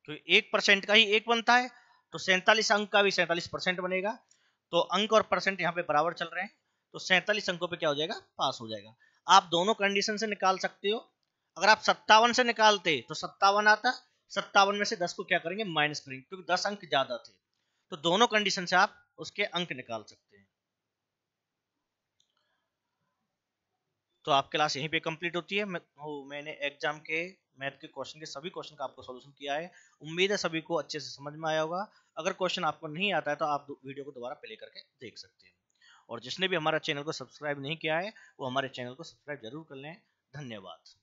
तो एक परसेंट का ही एक बनता है तो सैंतालीस अंक का भी सैंतालीस परसेंट बनेगा तो अंक और परसेंट यहां पे बराबर चल रहे हैं तो सैंतालीस अंकों पे क्या हो जाएगा पास हो जाएगा आप दोनों कंडीशन से निकाल सकते हो अगर आप सत्तावन से निकालते तो सत्तावन आता सत्तावन में से दस को क्या करेंगे माइनस करेंगे क्योंकि दस अंक ज्यादा थे तो दोनों कंडीशन से आप उसके अंक निकाल सकते हैं तो आप क्लास यहीं पे कंप्लीट होती है मैं, मैंने एग्जाम के मैथ के क्वेश्चन के सभी क्वेश्चन का आपको सॉल्यूशन किया है उम्मीद है सभी को अच्छे से समझ में आया होगा अगर क्वेश्चन आपको नहीं आता है तो आप वीडियो को दोबारा प्ले करके देख सकते हैं और जिसने भी हमारा चैनल को सब्सक्राइब नहीं किया है वो हमारे चैनल को सब्सक्राइब जरूर कर लें धन्यवाद